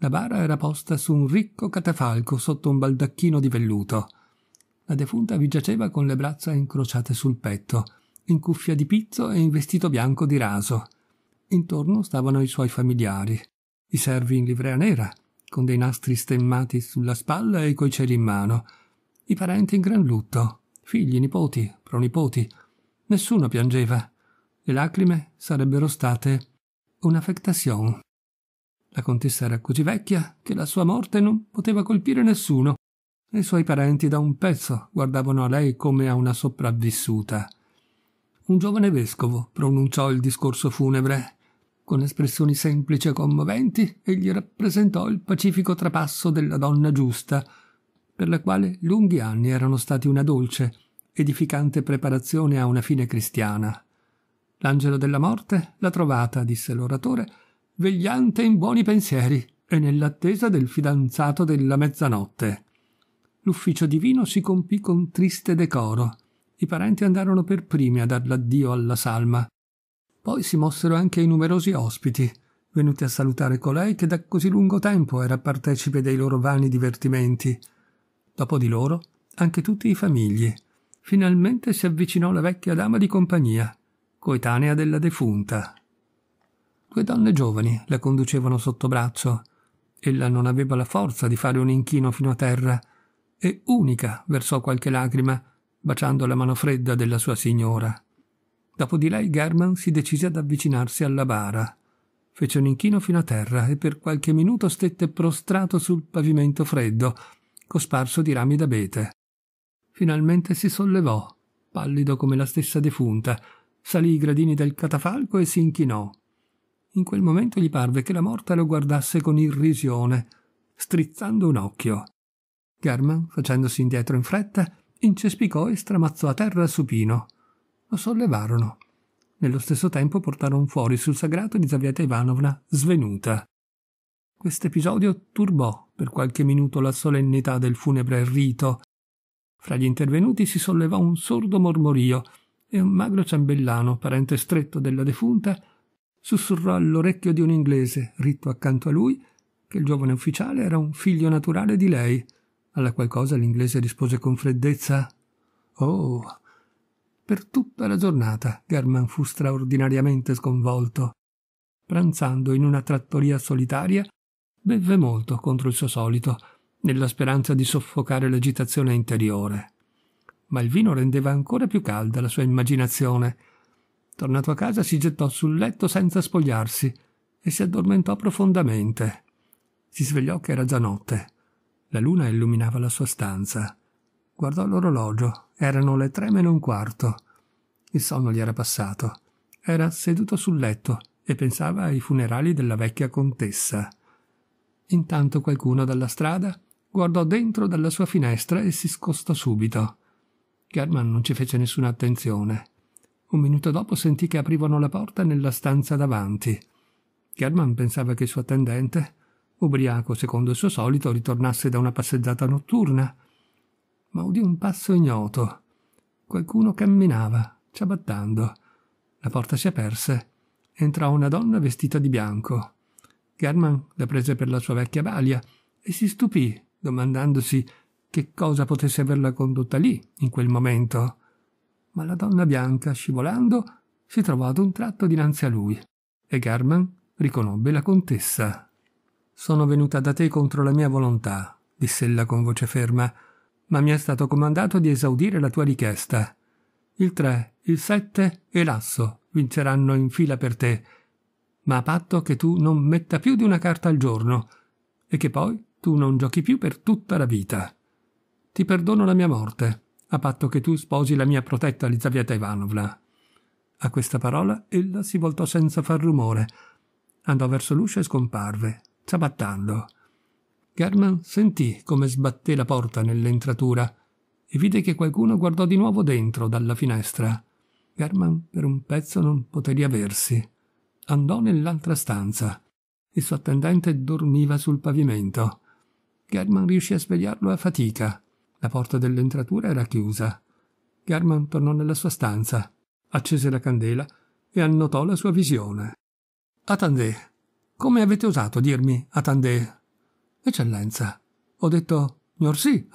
La bara era posta su un ricco catafalco sotto un baldacchino di velluto. La defunta vi giaceva con le braccia incrociate sul petto, in cuffia di pizzo e in vestito bianco di raso. Intorno stavano i suoi familiari, i servi in livrea nera, con dei nastri stemmati sulla spalla e coi cieli in mano, i parenti in gran lutto, figli, nipoti, pronipoti. Nessuno piangeva. Le lacrime sarebbero state un'affectation. La contessa era così vecchia che la sua morte non poteva colpire nessuno. I suoi parenti da un pezzo guardavano a lei come a una sopravvissuta. Un giovane vescovo pronunciò il discorso funebre. Con espressioni semplici e commoventi, egli rappresentò il pacifico trapasso della donna giusta, per la quale lunghi anni erano stati una dolce, edificante preparazione a una fine cristiana. L'angelo della morte l'ha trovata, disse l'oratore, vegliante in buoni pensieri e nell'attesa del fidanzato della mezzanotte. L'ufficio divino si compì con triste decoro. I parenti andarono per primi a dar l'addio alla salma. Poi si mossero anche i numerosi ospiti, venuti a salutare colei che da così lungo tempo era partecipe dei loro vani divertimenti. Dopo di loro, anche tutti i famigli. Finalmente si avvicinò la vecchia dama di compagnia, coetanea della defunta. Due donne giovani la conducevano sotto braccio. Ella non aveva la forza di fare un inchino fino a terra e unica versò qualche lacrima, baciando la mano fredda della sua signora. Dopo di lei German si decise ad avvicinarsi alla bara. Fece un inchino fino a terra e per qualche minuto stette prostrato sul pavimento freddo, cosparso di rami d'abete. Finalmente si sollevò, pallido come la stessa defunta, salì i gradini del catafalco e si inchinò. In quel momento gli parve che la morta lo guardasse con irrisione, strizzando un occhio. German, facendosi indietro in fretta, incespicò e stramazzò a terra supino lo sollevarono. Nello stesso tempo portarono fuori sul sagrato Elisabetta Ivanovna, svenuta. Quest'episodio turbò per qualche minuto la solennità del funebre rito. Fra gli intervenuti si sollevò un sordo mormorio e un magro ciambellano, parente stretto della defunta, sussurrò all'orecchio di un inglese, ritto accanto a lui, che il giovane ufficiale era un figlio naturale di lei, alla qual cosa l'inglese rispose con freddezza Oh, per tutta la giornata German fu straordinariamente sconvolto. Pranzando in una trattoria solitaria, bevve molto contro il suo solito, nella speranza di soffocare l'agitazione interiore. Ma il vino rendeva ancora più calda la sua immaginazione. Tornato a casa si gettò sul letto senza spogliarsi e si addormentò profondamente. Si svegliò che era già notte. La luna illuminava la sua stanza. Guardò l'orologio. Erano le tre meno un quarto. Il sonno gli era passato. Era seduto sul letto e pensava ai funerali della vecchia contessa. Intanto qualcuno dalla strada guardò dentro dalla sua finestra e si scostò subito. German non ci fece nessuna attenzione. Un minuto dopo sentì che aprivano la porta nella stanza davanti. German pensava che il suo attendente, ubriaco secondo il suo solito, ritornasse da una passeggiata notturna ma udì un passo ignoto. Qualcuno camminava, ciabattando. La porta si aperse. Entrò una donna vestita di bianco. German la prese per la sua vecchia balia e si stupì, domandandosi che cosa potesse averla condotta lì, in quel momento. Ma la donna bianca, scivolando, si trovò ad un tratto dinanzi a lui e German riconobbe la contessa. Sono venuta da te contro la mia volontà, disse ella con voce ferma ma mi è stato comandato di esaudire la tua richiesta. Il 3, il 7 e l'asso vinceranno in fila per te, ma a patto che tu non metta più di una carta al giorno e che poi tu non giochi più per tutta la vita. Ti perdono la mia morte, a patto che tu sposi la mia protetta Elisabetta Ivanovna. A questa parola ella si voltò senza far rumore, andò verso l'uscio e scomparve, ciabattando. German sentì come sbatté la porta nell'entratura e vide che qualcuno guardò di nuovo dentro dalla finestra. German per un pezzo non poté riaversi. Andò nell'altra stanza. Il suo attendente dormiva sul pavimento. German riuscì a svegliarlo a fatica. La porta dell'entratura era chiusa. German tornò nella sua stanza, accese la candela e annotò la sua visione. Atandè, come avete osato dirmi, Atandè? Eccellenza, ho detto gnor sì,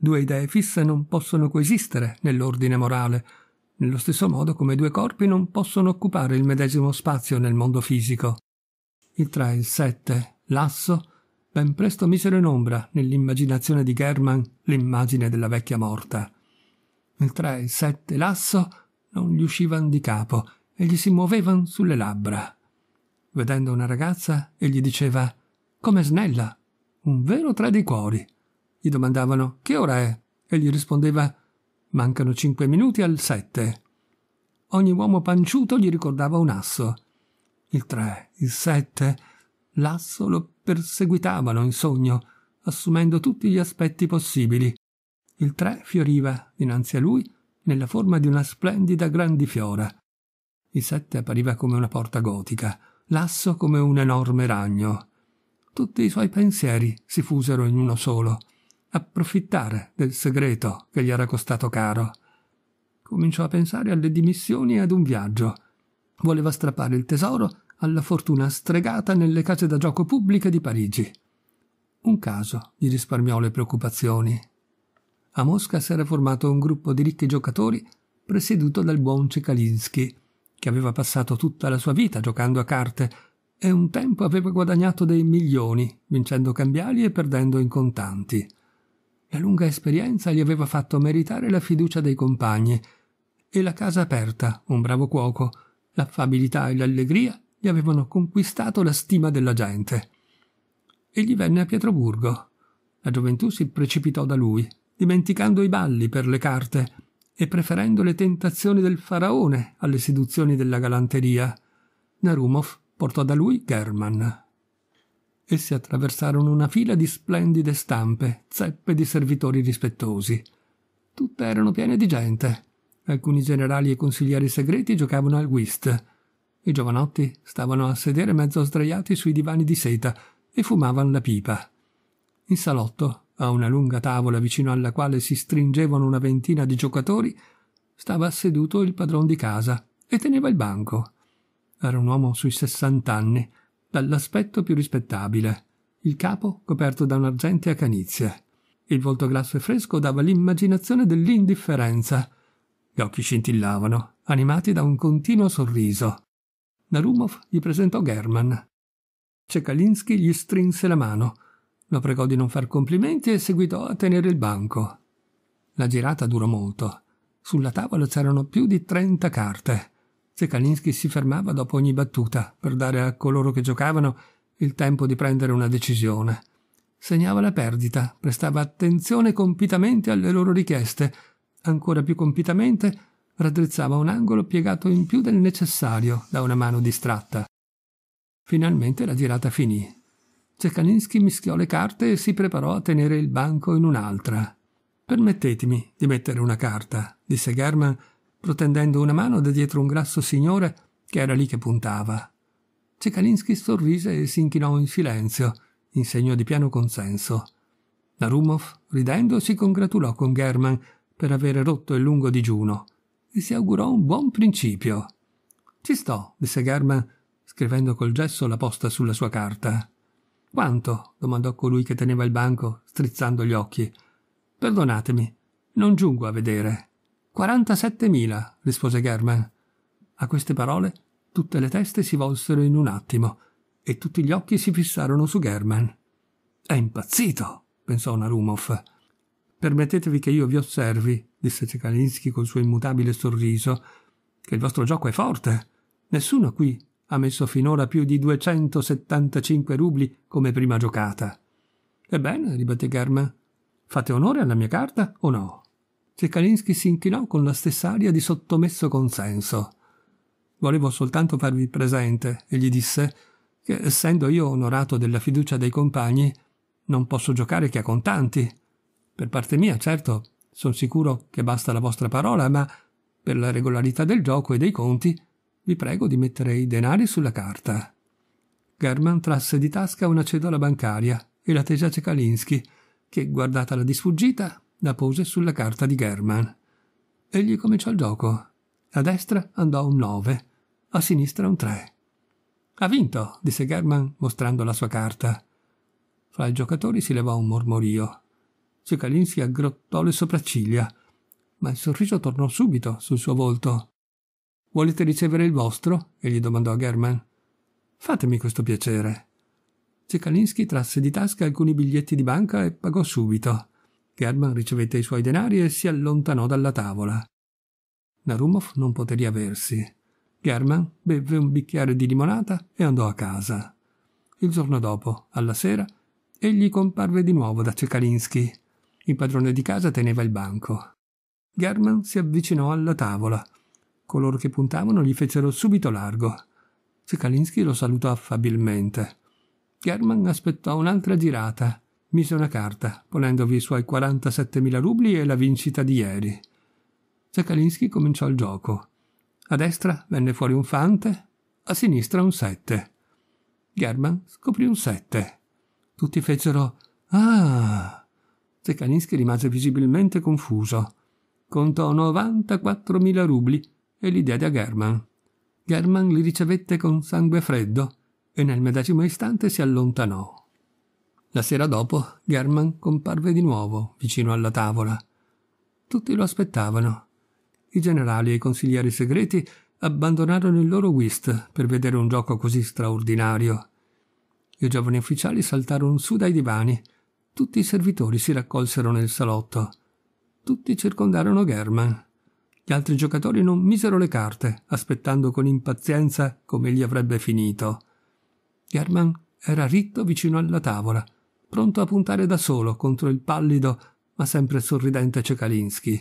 Due idee fisse non possono coesistere nell'ordine morale, nello stesso modo come due corpi non possono occupare il medesimo spazio nel mondo fisico. Il 3 e il 7, l'asso, ben presto misero in ombra nell'immaginazione di German l'immagine della vecchia morta. Il 3 e il 7, l'asso, non gli uscivan di capo e gli si muovevan sulle labbra. Vedendo una ragazza, e gli diceva «Come snella! Un vero tre di cuori!» Gli domandavano «Che ora è?» e gli rispondeva «Mancano cinque minuti al sette». Ogni uomo panciuto gli ricordava un asso. Il tre, il sette, l'asso lo perseguitavano in sogno, assumendo tutti gli aspetti possibili. Il tre fioriva dinanzi a lui nella forma di una splendida grandifiora. Il sette appariva come una porta gotica lasso come un enorme ragno. Tutti i suoi pensieri si fusero in uno solo, approfittare del segreto che gli era costato caro. Cominciò a pensare alle dimissioni e ad un viaggio. Voleva strappare il tesoro alla fortuna stregata nelle case da gioco pubbliche di Parigi. Un caso gli risparmiò le preoccupazioni. A Mosca si era formato un gruppo di ricchi giocatori presieduto dal buon Cecalinski, che aveva passato tutta la sua vita giocando a carte e un tempo aveva guadagnato dei milioni, vincendo cambiali e perdendo in contanti. La lunga esperienza gli aveva fatto meritare la fiducia dei compagni e la casa aperta, un bravo cuoco, l'affabilità e l'allegria gli avevano conquistato la stima della gente. Egli venne a Pietroburgo. La gioventù si precipitò da lui, dimenticando i balli per le carte, e preferendo le tentazioni del faraone alle seduzioni della galanteria. Narumov portò da lui German. Essi attraversarono una fila di splendide stampe, zeppe di servitori rispettosi. Tutte erano piene di gente. Alcuni generali e consiglieri segreti giocavano al whist. I giovanotti stavano a sedere mezzo sdraiati sui divani di seta e fumavano la pipa. In salotto a una lunga tavola vicino alla quale si stringevano una ventina di giocatori, stava seduto il padron di casa e teneva il banco. Era un uomo sui sessant'anni, dall'aspetto più rispettabile, il capo coperto da un'argentea canizia. Il volto grasso e fresco dava l'immaginazione dell'indifferenza. Gli occhi scintillavano, animati da un continuo sorriso. Narumov gli presentò German. Cekalinsky gli strinse la mano, lo pregò di non far complimenti e seguitò a tenere il banco. La girata durò molto. Sulla tavola c'erano più di 30 carte. Zekalinski si fermava dopo ogni battuta per dare a coloro che giocavano il tempo di prendere una decisione. Segnava la perdita, prestava attenzione compitamente alle loro richieste, ancora più compitamente raddrizzava un angolo piegato in più del necessario da una mano distratta. Finalmente la girata finì. Ceccaninski mischiò le carte e si preparò a tenere il banco in un'altra. Permettetemi di mettere una carta, disse German, protendendo una mano da dietro un grasso signore che era lì che puntava. Ceccaninski sorrise e si inchinò in silenzio, in segno di pieno consenso. Narumov, ridendo, si congratulò con German per aver rotto il lungo digiuno e si augurò un buon principio. Ci sto, disse German, scrivendo col gesso la posta sulla sua carta. Quanto? domandò colui che teneva il banco, strizzando gli occhi. Perdonatemi, non giungo a vedere. Quarantasettemila, rispose German. A queste parole tutte le teste si volsero in un attimo e tutti gli occhi si fissarono su German. È impazzito, pensò Narumov. Permettetevi che io vi osservi, disse Cekalinski col suo immutabile sorriso, che il vostro gioco è forte. Nessuno qui ha messo finora più di 275 rubli come prima giocata. Ebbene, ribatté Garmin, fate onore alla mia carta o no? Ceccalinski si inchinò con la stessa aria di sottomesso consenso. Volevo soltanto farvi presente, egli disse, che essendo io onorato della fiducia dei compagni, non posso giocare che a contanti. Per parte mia, certo, sono sicuro che basta la vostra parola, ma per la regolarità del gioco e dei conti vi prego di mettere i denari sulla carta. German trasse di tasca una cedola bancaria e la tese a Cekalinski, che, guardatala di sfuggita, la pose sulla carta di German. Egli cominciò il gioco. A destra andò un 9, a sinistra un 3. Ha vinto, disse German mostrando la sua carta. Fra i giocatori si levò un mormorio. Cekalinski aggrottò le sopracciglia, ma il sorriso tornò subito sul suo volto. Volete ricevere il vostro? egli domandò a German. Fatemi questo piacere. Cekalinski trasse di tasca alcuni biglietti di banca e pagò subito. German ricevette i suoi denari e si allontanò dalla tavola. Narumov non poté riaversi. German bevve un bicchiere di limonata e andò a casa. Il giorno dopo, alla sera, egli comparve di nuovo da Cekalinski. Il padrone di casa teneva il banco. German si avvicinò alla tavola, Coloro che puntavano gli fecero subito largo. Cicalinski lo salutò affabilmente. German aspettò un'altra girata. Mise una carta, ponendovi i suoi 47.000 rubli e la vincita di ieri. Cicalinski cominciò il gioco. A destra venne fuori un fante, a sinistra un sette. German scoprì un sette. Tutti fecero Ah! Cicalinski rimase visibilmente confuso. Contò 94.000 rubli e li diede a German. German li ricevette con sangue freddo e nel medesimo istante si allontanò. La sera dopo German comparve di nuovo vicino alla tavola. Tutti lo aspettavano. I generali e i consiglieri segreti abbandonarono il loro whist per vedere un gioco così straordinario. I giovani ufficiali saltarono su dai divani. Tutti i servitori si raccolsero nel salotto. Tutti circondarono German. Gli altri giocatori non misero le carte, aspettando con impazienza come egli avrebbe finito. German era ritto vicino alla tavola, pronto a puntare da solo contro il pallido ma sempre sorridente Cekalinski.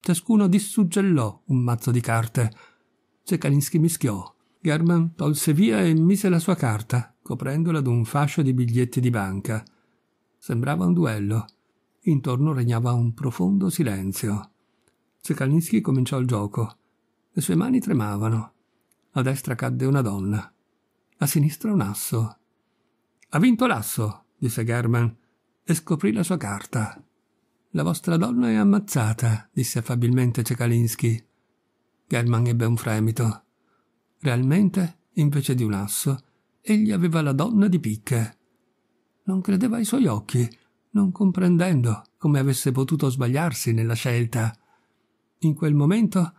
Ciascuno dissuggellò un mazzo di carte. Cekalinski mischiò. German tolse via e mise la sua carta, coprendola d'un fascio di biglietti di banca. Sembrava un duello. Intorno regnava un profondo silenzio. Sekalinsky cominciò il gioco. Le sue mani tremavano. A destra cadde una donna. A sinistra un asso. Ha vinto l'asso, disse German, e scoprì la sua carta. La vostra donna è ammazzata, disse affabilmente Cekalinski. German ebbe un fremito. Realmente, invece di un asso, egli aveva la donna di picche. Non credeva ai suoi occhi, non comprendendo come avesse potuto sbagliarsi nella scelta. In quel momento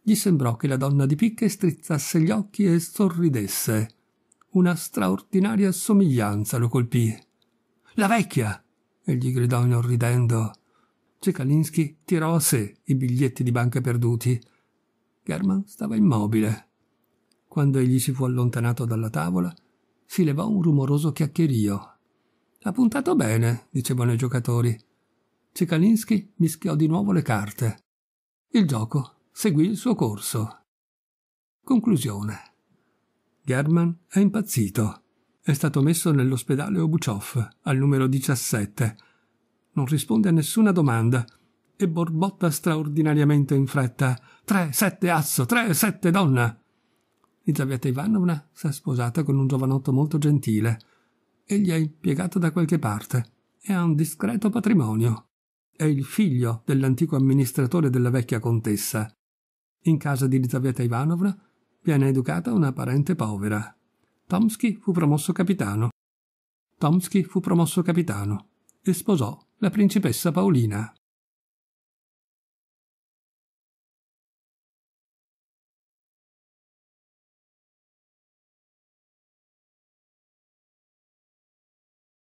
gli sembrò che la donna di picche strizzasse gli occhi e sorridesse. Una straordinaria somiglianza lo colpì. La vecchia! egli gridò inorridendo. Cekalinski tirò a sé i biglietti di banca perduti. German stava immobile. Quando egli si fu allontanato dalla tavola, si levò un rumoroso chiacchierio. Ha puntato bene, dicevano i giocatori. Cekalinski mischiò di nuovo le carte. Il gioco seguì il suo corso. Conclusione. German è impazzito. È stato messo nell'ospedale Obuchov, al numero 17. Non risponde a nessuna domanda e borbotta straordinariamente in fretta. Tre, sette, asso, tre, sette, donna. Lizaveta Ivanovna si è sposata con un giovanotto molto gentile. Egli è impiegato da qualche parte e ha un discreto patrimonio. È il figlio dell'antico amministratore della vecchia contessa. In casa di Elisabetta Ivanovna viene educata una parente povera. Tomsky fu promosso capitano. Tomsky fu promosso capitano e sposò la principessa Paolina.